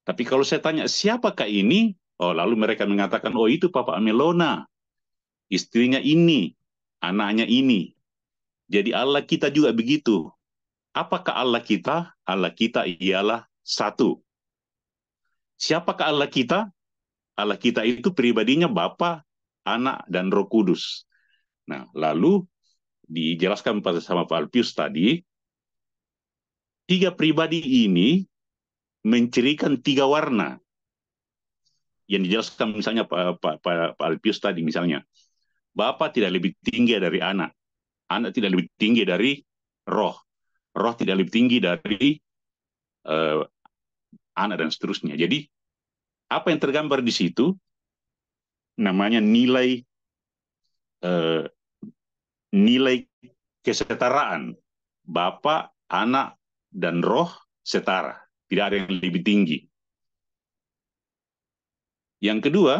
Tapi kalau saya tanya siapakah ini, Oh, lalu mereka mengatakan, oh itu Papa Melona, istrinya ini, anaknya ini. Jadi Allah kita juga begitu. Apakah Allah kita? Allah kita ialah satu. Siapakah Allah kita? Allah kita itu pribadinya Bapa, Anak, dan Roh Kudus. Nah, lalu dijelaskan pada sama Pak Alpius tadi, tiga pribadi ini mencirikan tiga warna yang dijelaskan misalnya Pak, Pak, Pak, Alpius tadi misalnya, Bapak tidak lebih tinggi dari anak, anak tidak lebih tinggi dari roh, roh tidak lebih tinggi dari uh, anak dan seterusnya. Jadi apa yang tergambar di situ namanya nilai uh, nilai kesetaraan Bapak, anak, dan roh setara. Tidak ada yang lebih tinggi. Yang kedua,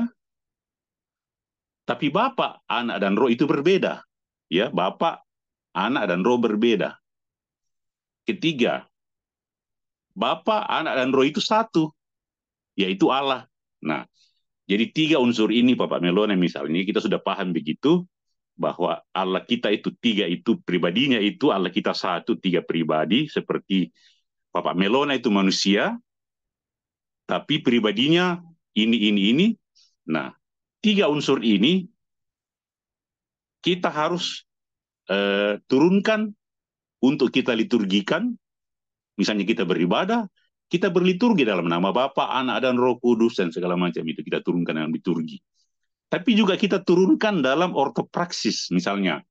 tapi Bapak, Anak dan Roh itu berbeda. Ya, Bapak, Anak dan Roh berbeda. Ketiga, bapak, Anak dan Roh itu satu, yaitu Allah. Nah, jadi tiga unsur ini Bapak Melone misalnya kita sudah paham begitu bahwa Allah kita itu tiga itu pribadinya itu Allah kita satu tiga pribadi seperti Bapak Melona itu manusia tapi pribadinya ini, ini, ini. Nah, tiga unsur ini kita harus eh, turunkan untuk kita liturgikan. Misalnya kita beribadah, kita berliturgi dalam nama Bapa, Anak, dan Roh Kudus, dan segala macam itu kita turunkan dalam liturgi. Tapi juga kita turunkan dalam ortopraksis, misalnya.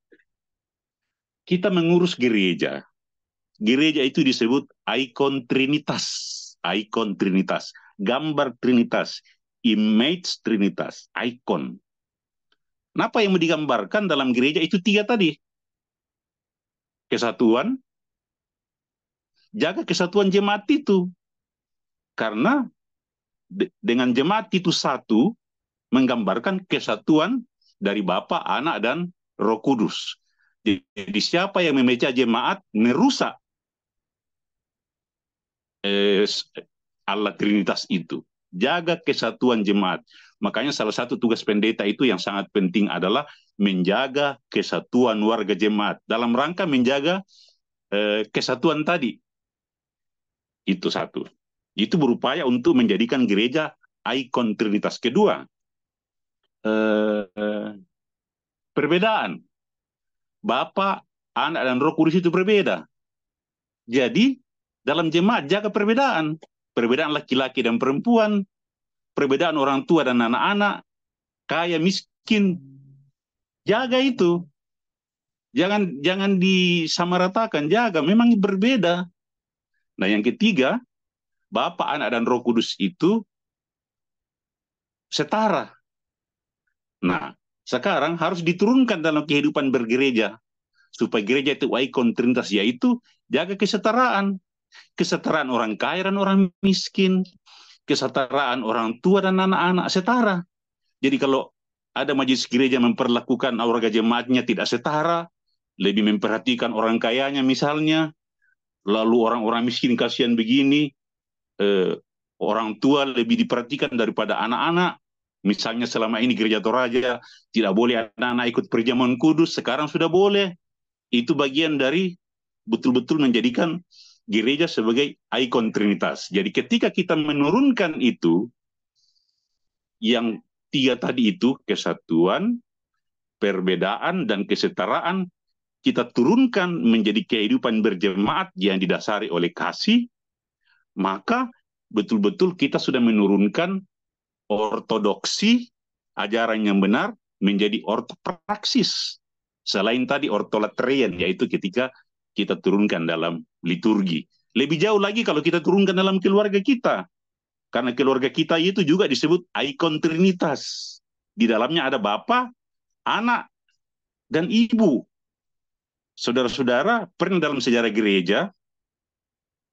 Kita mengurus gereja. Gereja itu disebut ikon Trinitas. Ikon Trinitas. Gambar Trinitas image Trinitas, ikon. Kenapa yang digambarkan dalam gereja itu tiga tadi. Kesatuan, jaga kesatuan jemaat itu. Karena de dengan jemaat itu satu, menggambarkan kesatuan dari Bapa, Anak, dan Roh Kudus. Jadi siapa yang memecah jemaat, merusak eh, Allah Trinitas itu jaga kesatuan jemaat. Makanya salah satu tugas pendeta itu yang sangat penting adalah menjaga kesatuan warga jemaat dalam rangka menjaga eh, kesatuan tadi. Itu satu. Itu berupaya untuk menjadikan gereja ikon Trinitas kedua. Eh, perbedaan. Bapak, anak, dan roh kudus itu berbeda. Jadi, dalam jemaat jaga perbedaan perbedaan laki-laki dan perempuan, perbedaan orang tua dan anak-anak, kaya miskin. Jaga itu. Jangan jangan disamaratakan, jaga. Memang berbeda. Nah, yang ketiga, bapak Anak dan Roh Kudus itu setara. Nah, sekarang harus diturunkan dalam kehidupan bergereja supaya gereja itu ikon Trinitas yaitu jaga kesetaraan kesetaraan orang kaya dan orang miskin, kesetaraan orang tua dan anak-anak setara. Jadi kalau ada majelis gereja memperlakukan warga jemaatnya tidak setara, lebih memperhatikan orang kayanya misalnya, lalu orang-orang miskin kasihan begini, eh, orang tua lebih diperhatikan daripada anak-anak. Misalnya selama ini gereja Toraja tidak boleh anak-anak ikut perjamuan kudus, sekarang sudah boleh. Itu bagian dari betul-betul menjadikan gereja sebagai ikon Trinitas. Jadi ketika kita menurunkan itu, yang tiga tadi itu kesatuan, perbedaan, dan kesetaraan, kita turunkan menjadi kehidupan berjemaat yang didasari oleh kasih, maka betul-betul kita sudah menurunkan ortodoksi, ajaran yang benar, menjadi ortopraksis. Selain tadi ortolaterian, yaitu ketika kita turunkan dalam liturgi. Lebih jauh lagi kalau kita turunkan dalam keluarga kita. Karena keluarga kita itu juga disebut ikon Trinitas. Di dalamnya ada Bapa, anak, dan ibu. Saudara-saudara, pernah dalam sejarah gereja,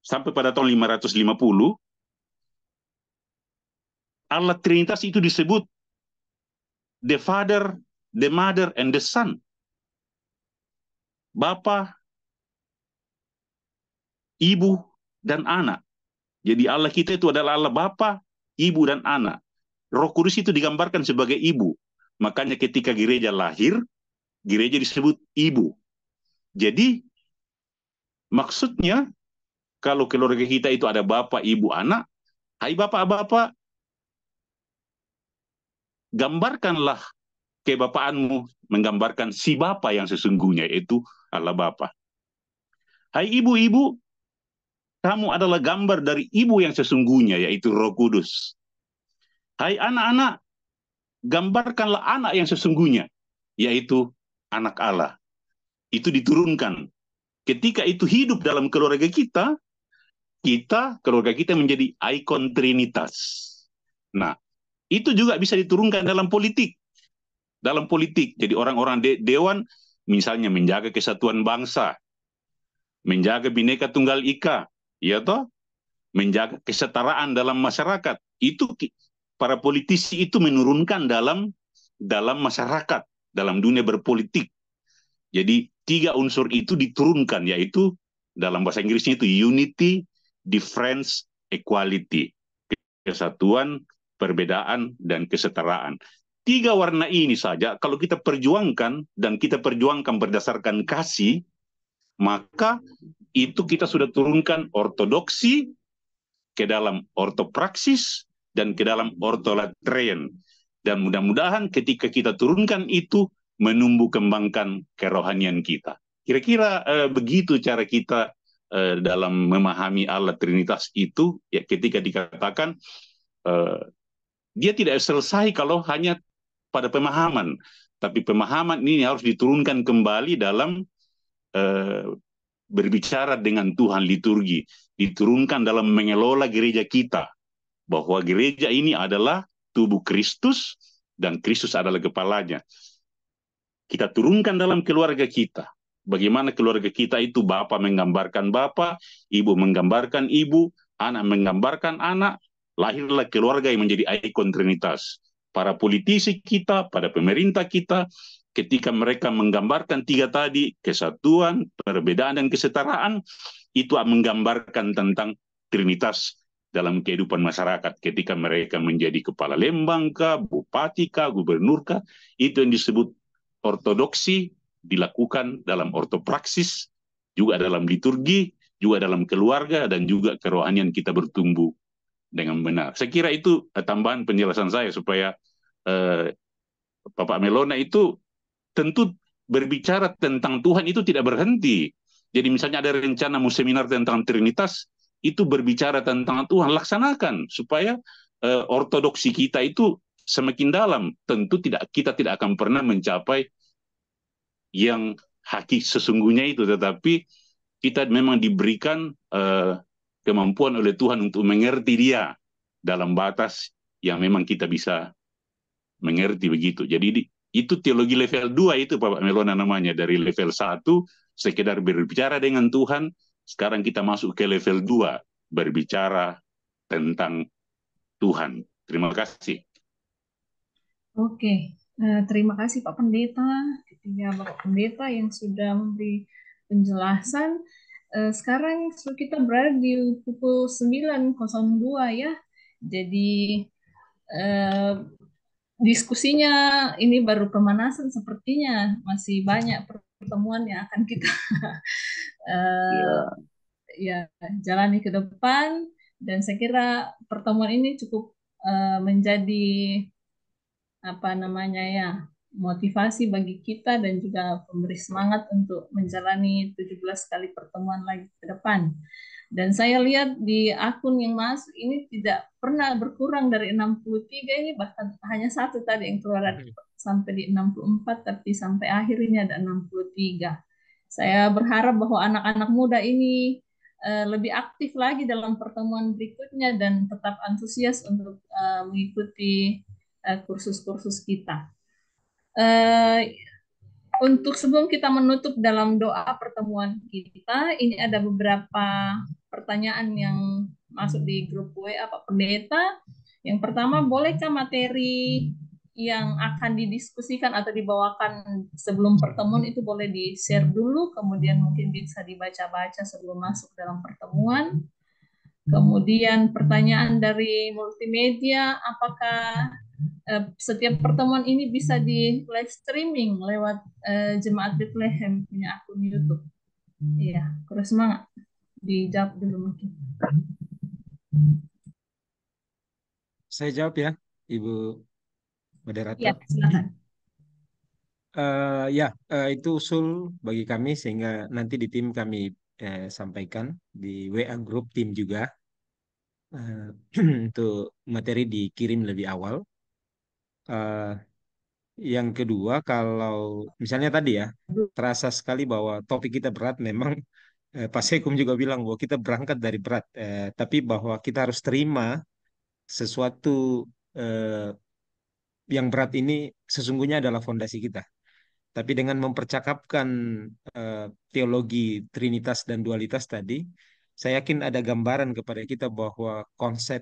sampai pada tahun 550, Allah Trinitas itu disebut the Father, the Mother, and the Son. Bapa, ibu, dan anak. Jadi Allah kita itu adalah Allah Bapa, Ibu, dan anak. Roh Kudus itu digambarkan sebagai ibu. Makanya ketika gereja lahir, gereja disebut ibu. Jadi maksudnya kalau keluarga kita itu ada bapak, ibu, anak, hai bapak-bapak, gambarkanlah kebapaanmu menggambarkan si bapak yang sesungguhnya yaitu Allah Bapa. Hai ibu-ibu, kamu adalah gambar dari ibu yang sesungguhnya, yaitu roh kudus. Hai anak-anak, gambarkanlah anak yang sesungguhnya, yaitu anak Allah. Itu diturunkan. Ketika itu hidup dalam keluarga kita, kita, keluarga kita menjadi ikon Trinitas. Nah, itu juga bisa diturunkan dalam politik. Dalam politik, jadi orang-orang de dewan misalnya menjaga kesatuan bangsa, menjaga bineka tunggal ika, ya toh menjaga kesetaraan dalam masyarakat itu para politisi itu menurunkan dalam dalam masyarakat dalam dunia berpolitik jadi tiga unsur itu diturunkan yaitu dalam bahasa Inggrisnya itu unity difference equality kesatuan perbedaan dan kesetaraan tiga warna ini saja kalau kita perjuangkan dan kita perjuangkan berdasarkan kasih maka itu kita sudah turunkan ortodoksi ke dalam ortopraksis dan ke dalam ortolatrian. Dan mudah-mudahan ketika kita turunkan itu menumbuh kembangkan kerohanian kita. Kira-kira eh, begitu cara kita eh, dalam memahami Allah Trinitas itu ya ketika dikatakan eh, dia tidak selesai kalau hanya pada pemahaman, tapi pemahaman ini harus diturunkan kembali dalam eh, berbicara dengan Tuhan liturgi, diturunkan dalam mengelola gereja kita. Bahwa gereja ini adalah tubuh Kristus dan Kristus adalah kepalanya. Kita turunkan dalam keluarga kita. Bagaimana keluarga kita itu Bapak menggambarkan Bapak, Ibu menggambarkan Ibu, anak menggambarkan anak, lahirlah keluarga yang menjadi ikon Trinitas. Para politisi kita, pada pemerintah kita, ketika mereka menggambarkan tiga tadi, kesatuan, perbedaan, dan kesetaraan, itu menggambarkan tentang Trinitas dalam kehidupan masyarakat. Ketika mereka menjadi kepala lembang kah, bupati kah, gubernur kah, itu yang disebut ortodoksi dilakukan dalam ortopraksis, juga dalam liturgi, juga dalam keluarga, dan juga kerohanian kita bertumbuh dengan benar. Saya kira itu tambahan penjelasan saya supaya eh, Bapak Melona itu tentu berbicara tentang Tuhan itu tidak berhenti. Jadi misalnya ada rencana mau seminar tentang Trinitas, itu berbicara tentang Tuhan, laksanakan supaya uh, ortodoksi kita itu semakin dalam. Tentu tidak kita tidak akan pernah mencapai yang hakik sesungguhnya itu, tetapi kita memang diberikan uh, kemampuan oleh Tuhan untuk mengerti dia dalam batas yang memang kita bisa mengerti begitu. Jadi itu teologi level 2 itu Bapak Melona namanya. Dari level 1 sekedar berbicara dengan Tuhan, sekarang kita masuk ke level 2 berbicara tentang Tuhan. Terima kasih. Oke, eh, terima kasih Pak Pendeta, ketiga Bapak Pendeta yang sudah memberi penjelasan. Eh, sekarang kita berada di pukul 9.02 ya, jadi eh, diskusinya ini baru pemanasan sepertinya masih banyak pertemuan yang akan kita uh, ya jalani ke depan dan saya kira pertemuan ini cukup uh, menjadi apa namanya ya motivasi bagi kita dan juga pemberi semangat untuk menjalani 17 kali pertemuan lagi ke depan. Dan saya lihat di akun yang masuk ini tidak pernah berkurang dari 63 ini bahkan hanya satu tadi yang keluar hmm. dari, sampai di 64 tapi sampai akhir ini ada 63. Saya berharap bahwa anak-anak muda ini eh, lebih aktif lagi dalam pertemuan berikutnya dan tetap antusias untuk eh, mengikuti eh, kursus-kursus kita. Untuk sebelum kita menutup dalam doa pertemuan kita, ini ada beberapa pertanyaan hmm. yang masuk di hmm. grup WA apa Pendeta. Yang pertama, hmm. bolehkah materi yang akan didiskusikan atau dibawakan sebelum pertemuan itu boleh di-share dulu, kemudian mungkin bisa dibaca-baca sebelum masuk dalam pertemuan. Kemudian pertanyaan dari multimedia, apakah eh, setiap pertemuan ini bisa di live streaming lewat eh, jemaat Bethlehem punya akun YouTube? Iya, kurang semangat dijawab dulu mungkin. Saya jawab ya, Ibu moderator. Iya, eh, ya, silakan. Uh, eh, ya, uh, itu usul bagi kami sehingga nanti di tim kami eh, sampaikan di WA group tim juga uh, untuk materi dikirim lebih awal. Uh, yang kedua, kalau misalnya tadi ya, terasa sekali bahwa topik kita berat memang eh, Pak Sekum juga bilang bahwa kita berangkat dari berat, eh, tapi bahwa kita harus terima sesuatu eh, yang berat ini sesungguhnya adalah fondasi kita. Tapi dengan mempercakapkan eh, teologi trinitas dan dualitas tadi, saya yakin ada gambaran kepada kita bahwa konsep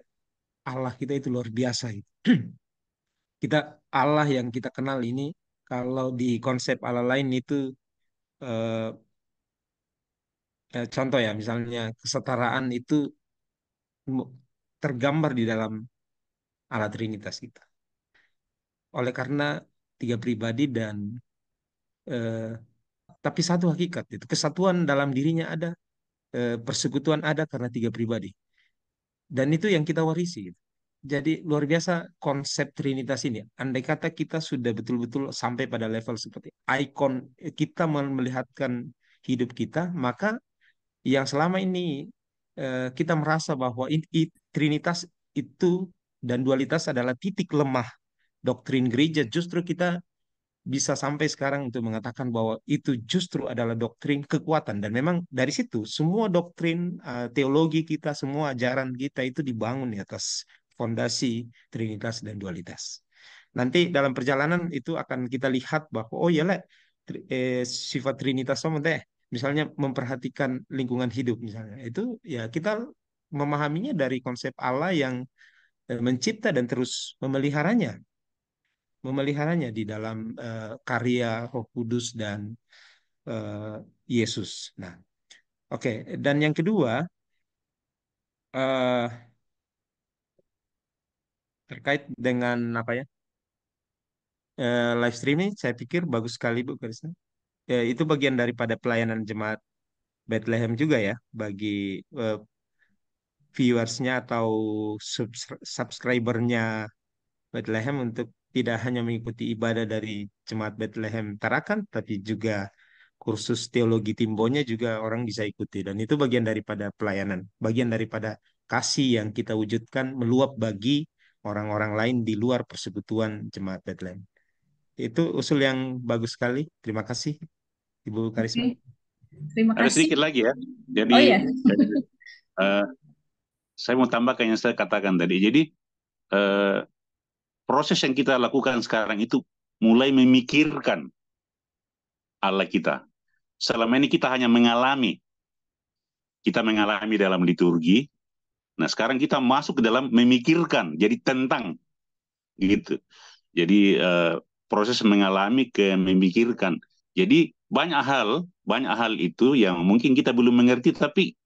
Allah kita itu luar biasa. kita Allah yang kita kenal ini kalau di konsep Allah lain itu eh, Eh, contoh ya misalnya kesetaraan itu tergambar di dalam alat trinitas kita. Oleh karena tiga pribadi dan eh, tapi satu hakikat itu kesatuan dalam dirinya ada eh, persekutuan ada karena tiga pribadi dan itu yang kita warisi. Jadi luar biasa konsep trinitas ini. Andai kata kita sudah betul-betul sampai pada level seperti ikon eh, kita melihatkan hidup kita, maka yang selama ini eh, kita merasa bahwa it, it, Trinitas itu dan dualitas adalah titik lemah doktrin gereja justru kita bisa sampai sekarang untuk mengatakan bahwa itu justru adalah doktrin kekuatan dan memang dari situ semua doktrin eh, teologi kita semua ajaran kita itu dibangun di atas fondasi trinitas dan dualitas. Nanti dalam perjalanan itu akan kita lihat bahwa oh ya tri, eh, sifat trinitas sama teh misalnya memperhatikan lingkungan hidup misalnya itu ya kita memahaminya dari konsep Allah yang eh, mencipta dan terus memeliharanya memeliharanya di dalam uh, karya Roh Kudus dan uh, Yesus. Nah, oke. Okay. Dan yang kedua uh, terkait dengan apa ya uh, live streaming, saya pikir bagus sekali Bu Krisna ya, itu bagian daripada pelayanan jemaat Bethlehem juga ya bagi uh, viewersnya atau subscribernya Bethlehem untuk tidak hanya mengikuti ibadah dari jemaat Bethlehem Tarakan tapi juga kursus teologi timbonya juga orang bisa ikuti dan itu bagian daripada pelayanan bagian daripada kasih yang kita wujudkan meluap bagi orang-orang lain di luar persekutuan jemaat Bethlehem itu usul yang bagus sekali. Terima kasih, Ibu Karisma. Okay. Terima kasih. Ada sedikit lagi ya. Jadi, oh, iya. uh, saya mau tambahkan yang saya katakan tadi. Jadi uh, proses yang kita lakukan sekarang itu mulai memikirkan Allah kita. Selama ini kita hanya mengalami. Kita mengalami dalam liturgi. Nah, sekarang kita masuk ke dalam memikirkan, jadi tentang gitu. Jadi uh, proses mengalami ke memikirkan. Jadi banyak hal, banyak hal itu yang mungkin kita belum mengerti tapi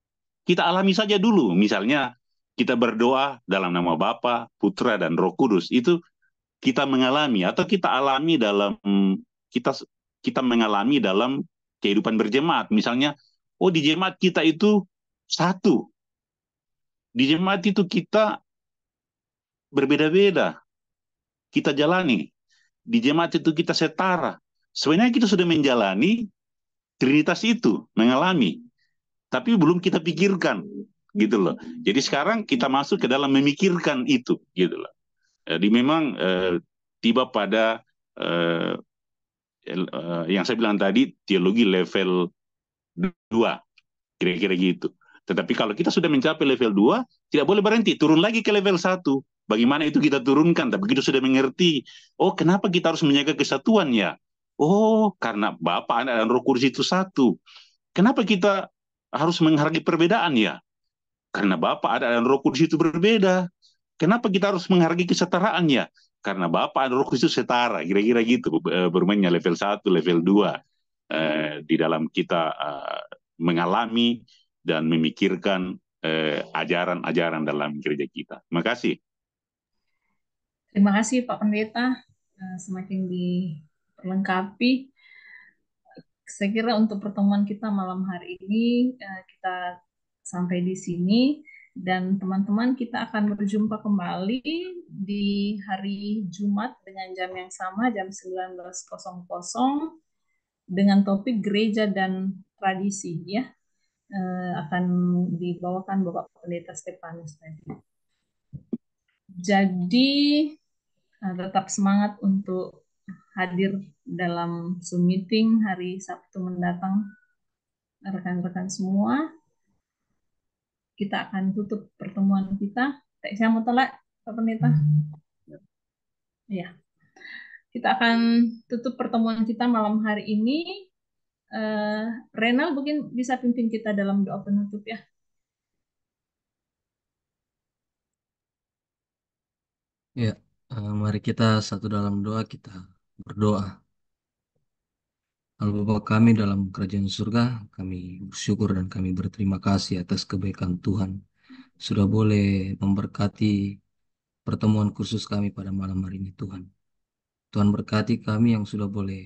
kita alami saja dulu. Misalnya kita berdoa dalam nama Bapa, Putra dan Roh Kudus itu kita mengalami atau kita alami dalam kita kita mengalami dalam kehidupan berjemaat. Misalnya, oh di jemaat kita itu satu. Di jemaat itu kita berbeda-beda. Kita jalani di jemaat itu kita setara. Sebenarnya kita sudah menjalani trinitas itu, mengalami. Tapi belum kita pikirkan, gitu loh. Jadi sekarang kita masuk ke dalam memikirkan itu, gitu loh. Jadi memang eh, tiba pada eh, eh, yang saya bilang tadi teologi level 2, kira-kira gitu. Tetapi kalau kita sudah mencapai level 2, tidak boleh berhenti, turun lagi ke level 1. Bagaimana itu kita turunkan? Tapi kita sudah mengerti, oh kenapa kita harus menjaga kesatuan ya? Oh karena bapak Anak dan Roh Kudus itu satu. Kenapa kita harus menghargai perbedaan ya? Karena bapak Anak dan Roh Kudus itu berbeda. Kenapa kita harus menghargai kesetaraan ya? Karena bapak Anak Roh Kudus itu setara. Kira-kira gitu eh, bermainnya level 1, level 2 eh, di dalam kita eh, mengalami dan memikirkan eh, ajaran-ajaran eh, dalam gereja kita. Terima kasih. Terima kasih Pak Pendeta, eh, semakin diperlengkapi. Saya kira untuk pertemuan kita malam hari ini eh, kita sampai di sini dan teman-teman kita akan berjumpa kembali di hari Jumat dengan jam yang sama jam 19.00 dengan topik gereja dan tradisi ya eh, akan dibawakan Bapak Pendeta Stefanus tadi. Jadi Eh, tetap semangat untuk hadir dalam Zoom meeting hari Sabtu mendatang. Rekan-rekan semua, kita akan tutup pertemuan kita. Saya mau telak, Pak Pendeta. Ya, kita akan tutup pertemuan kita malam hari ini. Uh, Renal mungkin bisa pimpin kita dalam doa penutup ya. Ya, Eh, mari kita satu dalam doa kita berdoa. Allah Bapa kami dalam kerajaan surga, kami bersyukur dan kami berterima kasih atas kebaikan Tuhan. Sudah boleh memberkati pertemuan khusus kami pada malam hari ini Tuhan. Tuhan berkati kami yang sudah boleh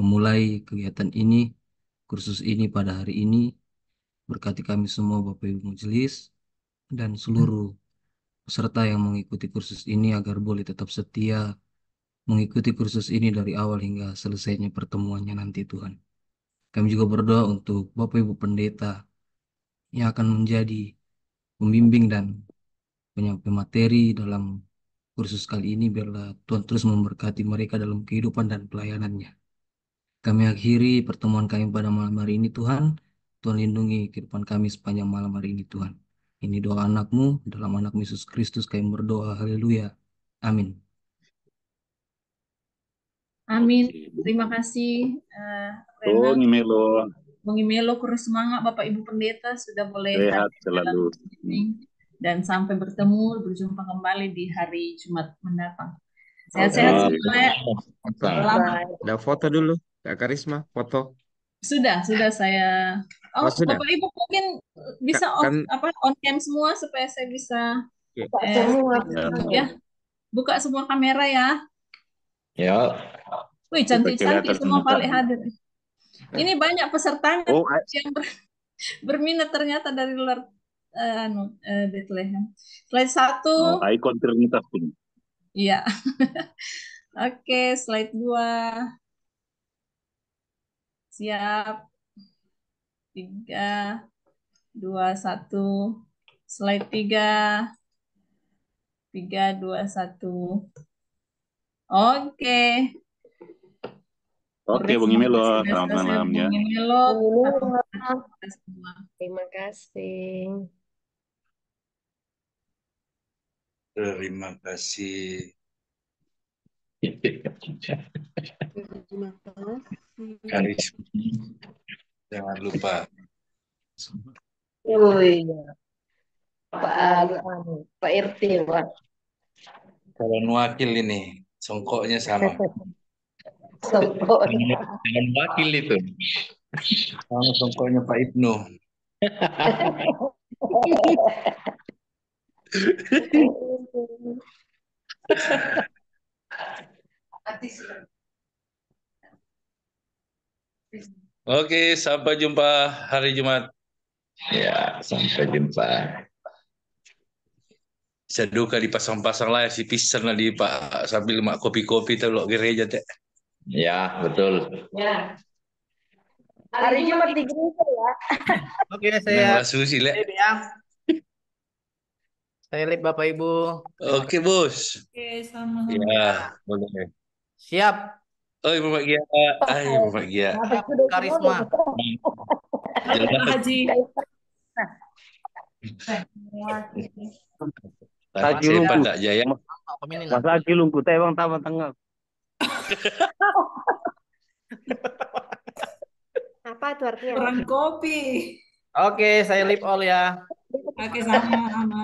memulai kegiatan ini, kursus ini pada hari ini. Berkati kami semua Bapak Ibu Majelis dan seluruh peserta yang mengikuti kursus ini agar boleh tetap setia mengikuti kursus ini dari awal hingga selesainya pertemuannya nanti Tuhan. Kami juga berdoa untuk Bapak Ibu Pendeta yang akan menjadi pembimbing dan penyampai materi dalam kursus kali ini biarlah Tuhan terus memberkati mereka dalam kehidupan dan pelayanannya. Kami akhiri pertemuan kami pada malam hari ini Tuhan. Tuhan lindungi kehidupan kami sepanjang malam hari ini Tuhan. Ini doa anakmu, dalam anak Yesus Kristus kami berdoa. Haleluya. Amin. Amin. Terima kasih. Uh, Rena. Bung Imelo. Bung kurus semangat Bapak Ibu Pendeta sudah boleh. Sehat selalu. Dan sampai bertemu, berjumpa kembali di hari Jumat mendatang. Sehat-sehat semuanya. Ada foto dulu, Kak Karisma, foto. Sudah, sudah saya Oh, Maksudnya, Bapak Ibu mungkin eh, bisa kan, on, apa on cam semua supaya saya bisa okay. Iya. eh, semua iya. ya. Buka semua kamera ya. Ya. Wih, cantik-cantik semua paling hadir. Ini banyak pesertanya oh, yang ber, berminat ternyata dari luar uh, eh, uh, anu, eh, Bethlehem. Slide satu. Oh, icon Trinitas pun. Iya. Oke, slide dua. Siap tiga dua satu slide tiga tiga dua satu oke Oke, okay, Bung Imelo, ya. selamat malam ya. terima kasih terima kasih. Terima kasih. Terima kasih. Jangan lupa. Oh iya. Pak anu, Pak RT Pak. Calon wakil ini songkoknya sama. songkoknya. Calon wakil itu. Sama songkoknya Pak Ibnu. Nanti sih. Oke, sampai jumpa hari Jumat. Ya, sampai jumpa. Seduka dipasang-pasang lah si pisar nanti Pak sambil mak kopi-kopi terlalu gereja teh. Ya, betul. Ya. Hari Jumat di gereja ya. Oke, saya. Nah, susi, le. Saya lihat Bapak Ibu. Oke, Bos. Oke, sama. Ya, boleh. Siap. Oh, Ibu ah, Pak Gia. Hai, Ibu Mbak Gia. Karisma. Haji. Haji Lungku. Pak Jaya. Mas Haji Lungku, teh bang tamat tengah. Apa itu artinya? Orang kopi. Oke, saya lip all ya. Oke, sama-sama.